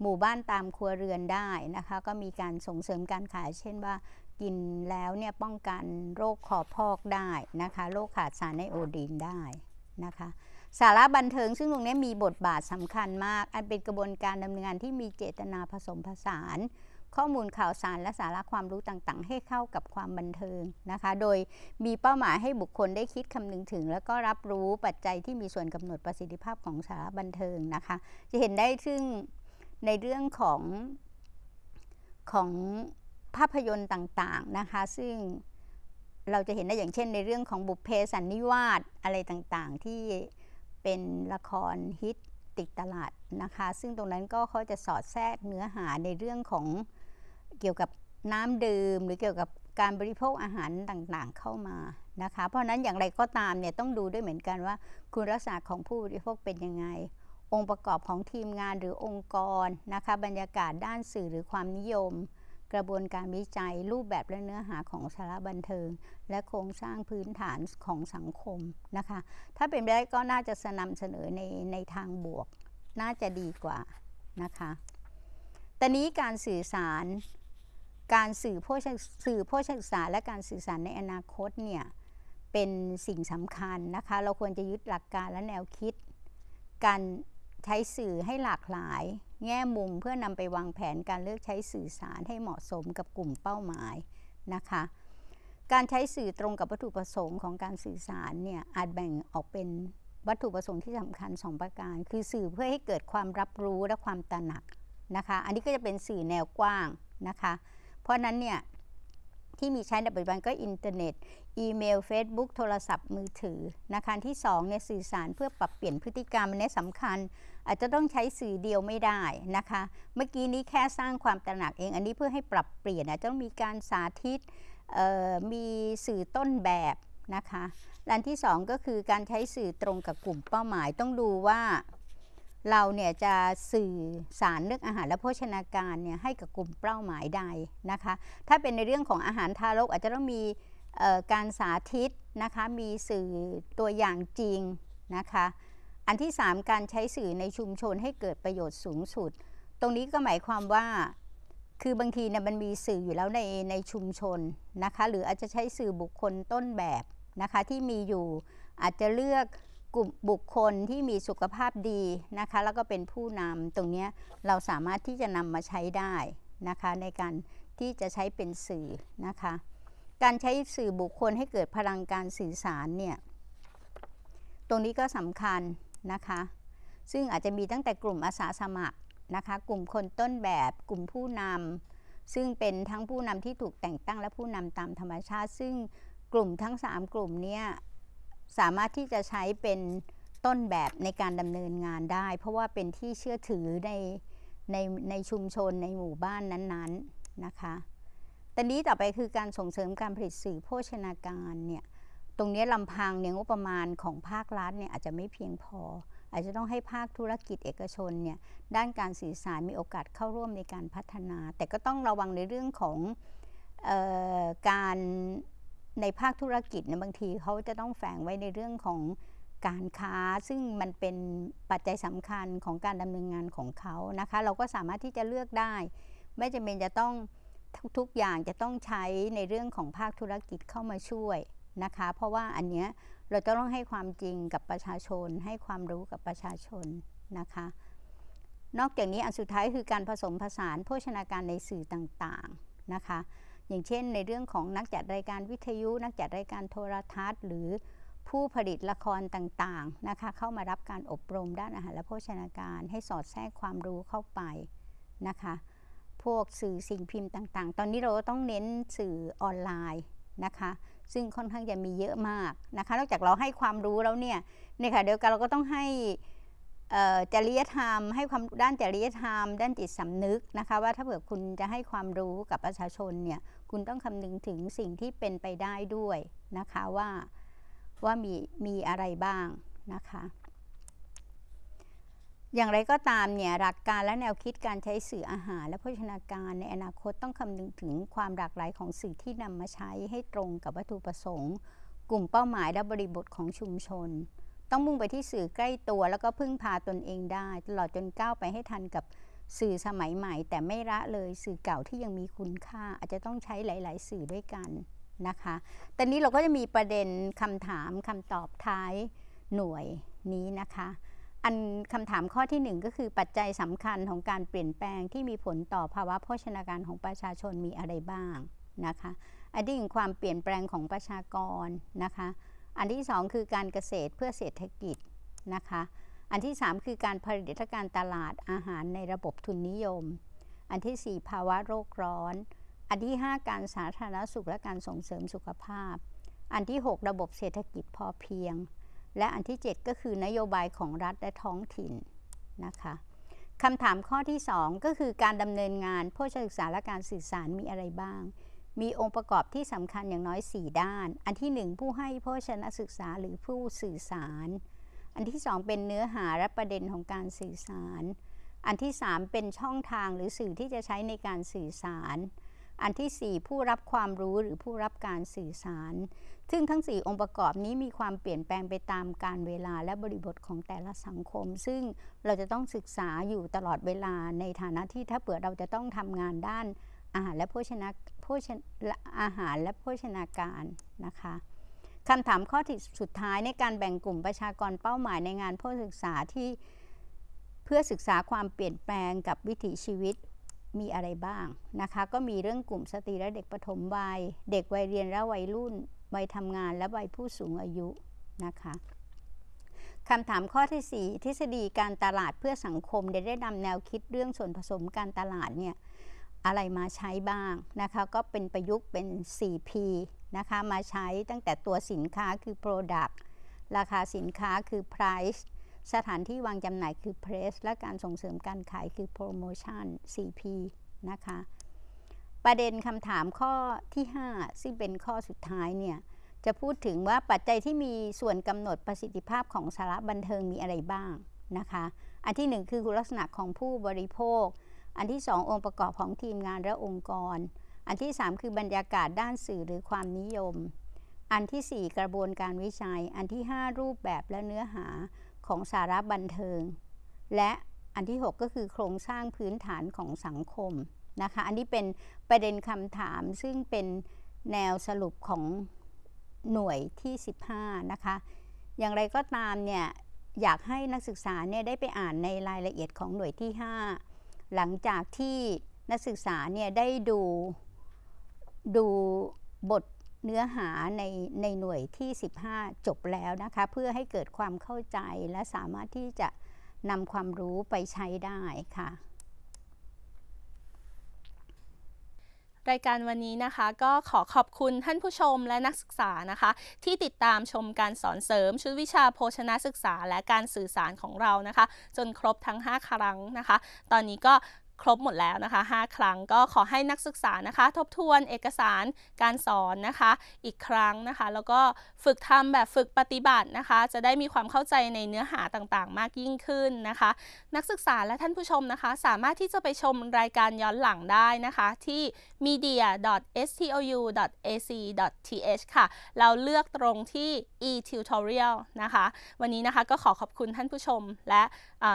หมู่บ้านตามครัวเรือนได้นะคะ ก็มีการส่งเสริมการขาย เช่นว่า กินแล้วเนี่ยป้องกันโรคคอพอกได้นะคะ โรคขาดสารไนโอดีนได้นะคะ สาระบันเทิงซึ่งตรงนี้มีบทบาทสำคัญมาก อันเป็นกระบวนการดำเนินงานที่มีเจตนาผสมผสานข้อมูลข่าวสารและสาระความรู้ต่างๆ ให้เข้ากับความบันเทิงนะคะ โดยมีเป้าหมายให้บุคคลได้คิดคำนึงถึง แล้วก็รับรู้ปัจจัยที่มีส่วนกำหนดประสิทธิภาพของสาระบันเทิงนะคะจะเห็นได้ซึ่งในเรื่องของของภาพยนตร์ต่างๆนะคะ ซึ่งเราจะเห็นได้อย่างเช่นในเรื่องของบุพเพสันนิวาสอะไรต่างๆ ที่เป็นละครฮิตติดตลาดนะคะ ซึ่งตรงนั้นก็เขาจะสอดแทรกเนื้อหาในเรื่องของเกี่ยวกับน้ำดื่ม หรือเกี่ยวกับการบริโภคอาหารต่าง ๆ เข้ามานะคะ เพราะนั้นอย่างไรก็ตามเนี่ยต้องดูด้วยเหมือนกันว่า คุณลักษณะของผู้บริโภคเป็นยังไงองค์ประกอบของทีมงานหรือองค์กรนะคะบรรยากาศด้านสื่อหรือความนิยม กระบวนการวิจัย รูปแบบและเนื้อหาของสารบันเทิง และโครงสร้างพื้นฐานของสังคมนะคะถ้าเป็นไปได้ก็น่าจะสนำเสนอในในทางบวกน่าจะดีกว่านะคะแต่นี้การสื่อสารการสื่อโพสื่อโพสศึกษาและการสื่อสารในอนาคตเนี่ยเป็นสิ่งสำคัญนะคะ เราควรจะยึดหลักการและแนวคิด การใช้สื่อให้หลากหลาย แง่มุมเพื่อนำไปวางแผนการเลือกใช้สื่อสารให้เหมาะสมกับกลุ่มเป้าหมายนะคะ การใช้สื่อตรงกับวัตถุประสงค์ของการสื่อสารเนี่ยอาจแบ่งออกเป็นวัตถุประสงค์ที่สำคัญ 2 ประการคือสื่อเพื่อให้เกิดความรับรู้และความตระหนักนะคะ อันนี้ก็จะเป็นสื่อแนวกว้างนะคะเพราะนั้นเนี่ยที่มีใช้ในปัจจุบันก็อินเทอร์เน็ต อีเมล เฟซบุ๊กโทรศัพท์มือถือนะคะที่2เนี่ยสื่อสารเพื่อปรับเปลี่ยนพฤติกรรมเนีี้สำคัญ อาจจะต้องใช้สื่อเดียวไม่ได้นะคะเมื่อกี้นี้แค่สร้างความตระหนักเองอันนี้เพื่อให้ปรับเปลี่ยนอาจจะต้องมีการสาธิตมีสื่อต้นแบบนะคะอันที่ 2 ก็คือการใช้สื่อตรงกับกลุ่มเป้าหมาย ต้องดูว่าเราเนี่ยจะสื่อสารเรื่องอาหารและโภชนาการเนี่ยให้กับกลุ่มเป้าหมายใดนะคะถ้าเป็นในเรื่องของอาหารทารกอาจจะต้องมีการสาธิตนะคะมีสื่อตัวอย่างจริงนะคะ อันที่3การใช้สื่อในชุมชนให้เกิดประโยชน์สูงสุด ตรงนี้ก็หมายความว่าคือบางทีเนี่ยมันมีสื่ออยู่แล้วในในชุมชนนะคะหรืออาจจะใช้สื่อบุคคลต้นแบบนะคะที่มีอยู่อาจจะเลือกกลุ่มบุคคลที่มีสุขภาพดีนะคะ แล้วก็เป็นผู้นำตรงนี้เราสามารถที่จะนำมาใช้ได้นะคะ ในการที่จะใช้เป็นสื่อนะคะ การใช้สื่อบุคคลให้เกิดพลังการสื่อสารเนี่ยตรงนี้ก็สำคัญนะคะ ซึ่งอาจจะมีตั้งแต่กลุ่มอาสาสมัครนะคะ กลุ่มคนต้นแบบ กลุ่มผู้นำซึ่งเป็นทั้งผู้นำที่ถูกแต่งตั้งและผู้นำตามธรรมชาติ ซึ่งกลุ่มทั้ง3กลุ่มเนี้ยสามารถที่จะใช้เป็นต้นแบบในการดำเนินงานได้ เพราะว่าเป็นที่เชื่อถือในในในชุมชนในหมู่บ้านนั้นๆนะคะแต่นี้ต่อไปคือการส่งเสริมการผลิตสื่อโภชนาการเนี่ยตรงนี้ลำพังเนี่ยงบประมาณของภาครัฐเนี่ย อาจจะไม่เพียงพอ อาจจะต้องให้ภาคธุรกิจเอกชนเนี่ย ด้านการสื่อสารมีโอกาสเข้าร่วมในการพัฒนา แต่ก็ต้องระวังในเรื่องของออการในภาคธุรกิจเนี่ยบางทีเขาจะต้องแฝงไว้ในเรื่องของการค้า ซึ่งมันเป็นปัจจัยสำคัญของการดำเนินงานของเขานะคะ เราก็สามารถที่จะเลือกได้ ไม่จำเป็นจะต้องทุกอย่างจะต้องใช้ในเรื่องของภาคธุรกิจเข้ามาช่วยนะคะ เพราะว่าอันเนี้ยเราจะต้องให้ความจริงกับประชาชนให้ความรู้กับประชาชนนะคะ นอกจากนี้อันสุดท้ายคือการผสมผสานโภชนาการในสื่อต่างๆนะคะอย่างเช่นในเรื่องของนักจัดรายการวิทยุนักจัดรายการโทรทัศน์ หรือผู้ผลิตละครต่างๆนะคะเข้ามารับการอบรมด้านอาหารและโภชนาการให้สอดแทรกความรู้เข้าไปนะคะพวกสื่อสิ่งพิมพ์ต่างๆ ตอนนี้เราต้องเน้นสื่อออนไลน์นะคะซึ่งค่อนข้างจะมีเยอะมากนะคะนอกจากเราให้ความรู้แล้วเนี่ยเนค่ะเดี๋ยวกันเราก็ต้องให้จริยธรรมให้ความด้านจริยธรรมด้านจิตสำนึกนะคะว่าถ้าเผื่อคุณจะให้ความรู้กับประชาชนเนี่ยคุณต้องคำนึงถึงสิ่งที่เป็นไปได้ด้วยนะคะว่าว่ามีมีอะไรบ้างนะคะ อย่างไรก็ตามเนี่ยหลักการและแนวคิดการใช้สื่ออาหารและโภชนาการ ในอนาคตต้องคำนึงถึงความหลากหลายของสื่อที่นำมาใช้ให้ตรงกับวัตถุประสงค์ กลุ่มเป้าหมายและบริบทของชุมชนต้องมุ่งไปที่สื่อใกล้ตัว แล้วก็พึ่งพาตนเองได้ตลอดจนก้าวไปให้ทันกับสื่อสมัยใหม่ แต่ไม่ละเลยสื่อเก่าที่ยังมีคุณค่าอาจจะต้องใช้หลาย ๆ สื่อด้วยกันนะคะ ตอนนี้เราก็จะมีประเด็นคำถามคำตอบท้ายหน่วยนี้นะคะ อันคำถามข้อที่ 1 ก็คือปัจจัยสำคัญของการเปลี่ยนแปลงที่มีผลต่อภาวะโภชนาการของประชาชนมีอะไรบ้างนะคะอันที่หนึ่งความเปลี่ยนแปลงของประชากรนะคะอันที่ 2 คือการเกษตรเพื่อเศรษฐกิจนะคะ อันที่ 3 คือการผลิตการตลาดอาหารในระบบทุนนิยม อันที่ 4 ภาวะโรคร้อน อันที่ 5 การสาธารณสุขและการส่งเสริมสุขภาพ อันที่ 6 ระบบเศรษฐกิจพอเพียง และอันที่ 7 ก็คือนโยบายของรัฐและท้องถิ่นนะคะคำถามข้อที่ 2 ก็คือการดำเนินงานโภชศึกษาและการสื่อสารมีอะไรบ้างมีองค์ประกอบที่สำคัญอย่างน้อย 4 ด้าน อันที่ 1 ผู้ให้ผู้ชนะศึกษาหรือผู้สื่อสาร อันที่ 2 เป็นเนื้อหา และประเด็นของการสื่อสาร อันที่ 3 เป็นช่องทางหรือสื่อที่จะใช้ในการสื่อสาร อันที่ 4 ผู้รับความรู้หรือผู้รับการสื่อสาร ซึ่งทั้ง 4 องค์ประกอบนี้มีความเปลี่ยนแปลงไปตามการเวลาและบริบทของแต่ละสังคม ซึ่งเราจะต้องศึกษาอยู่ตลอดเวลาในฐานะที่ถ้าเผื่อเราจะต้องทำงานด้านอาหารและโภชนาภชอาหารและโภชนาการนะคะคำถามข้อที่สุดท้ายในการแบ่งกลุ่มประชากรเป้าหมายในงานู้ศึกษาที่เพื่อศึกษาความเปลี่ยนแปลงกับวิถีชีวิตมีอะไรบ้างนะคะก็มีเรื่องกลุ่มสตรีและเด็กปฐมวัยเด็กวัยเรียนและวัยรุ่นวัยทำงานและวัยผู้สูงอายุนะคะคำถามข้อที่ 4 ทฤษฎีการตลาดเพื่อสังคมได้ได้นำแนวคิดเรื่องส่วนผสมการตลาดเนี่ยอะไรมาใช้บ้างนะคะก็เป็นประยุกต์เป็น 4P นะคะมาใช้ตั้งแต่ตัวสินค้าคือ Product ราคาสินค้าคือ Price สถานที่วางจำหน่ายคือ Press และการส่งเสริมการขายคือ Promotion 4P นะคะประเด็นคำถามข้อที่5ซึ่งเป็นข้อสุดท้ายเนี่ยจะพูดถึงว่าปัจจัยที่มีส่วนกำหนดประสิทธิภาพของสาระบันเทิงมีอะไรบ้างนะคะอันที่1คือคือลักษณะของผู้บริโภคอันที่งองค์ประกอบของทีมงานและองค์กร อันที่ 3 คือบรรยากาศด้านสื่อหรือความนิยม อันที่ 4 กระบวนการวิจัย อันที่ 5 รูปแบบและเนื้อหาของสาระบันเทิง และอันที่ 6 ก็คือโครงสร้างพื้นฐานของสังคมนะคะ อันนี้เป็นประเด็นคำถามซึ่งเป็นแนวสรุปของหน่วยที่ 15นะคะ อย่างไรก็ตามเนี่ยอยากให้นักศึกษาเนี่ยได้ไปอ่านในรายละเอียดของหน่วยที่ 5หลังจากที่นักศึกษาเนี่ยได้ดูดูบทเนื้อหาในในหน่วยที่ 15 จบแล้วนะคะ เพื่อให้เกิดความเข้าใจและสามารถที่จะนำความรู้ไปใช้ได้ค่ะรายการวันนี้นะคะ ก็ขอขอบคุณท่านผู้ชมและนักศึกษานะคะ ที่ติดตามชมการสอนเสริม ชุดวิชาโภชนะศึกษา และการสื่อสารของเรานะคะ จนครบทั้ง 5 ครั้งนะคะ ตอนนี้ก็ครบหมดแล้วนะคะ 5 ครั้งก็ขอให้นักศึกษานะคะ ทบทวนเอกสารการสอนนะคะ อีกครั้งนะคะ แล้วก็ฝึกทำแบบฝึกปฏิบัตินะคะ จะได้มีความเข้าใจในเนื้อหาต่างๆ มากยิ่งขึ้นนะคะ นักศึกษาและท่านผู้ชมนะคะสามารถที่จะไปชมรายการย้อนหลังได้นะคะที่ media.stou.ac.th ค่ะเราเลือกตรงที่ e-tutorial นะคะวันนี้นะคะก็ขอขอบคุณท่านผู้ชมและ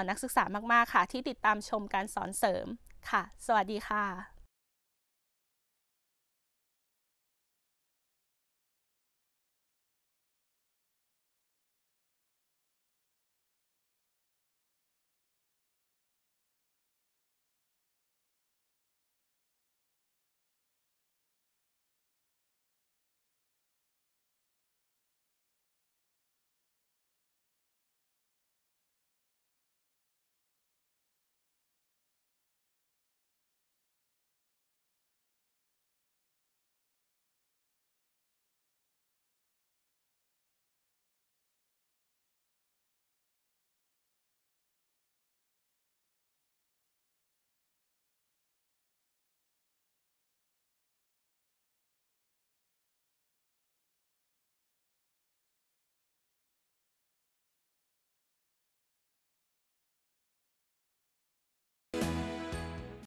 นักศึกษามาก ๆ ค่ะ ที่ติดตามชมการสอนเสริม ค่ะ สวัสดีค่ะ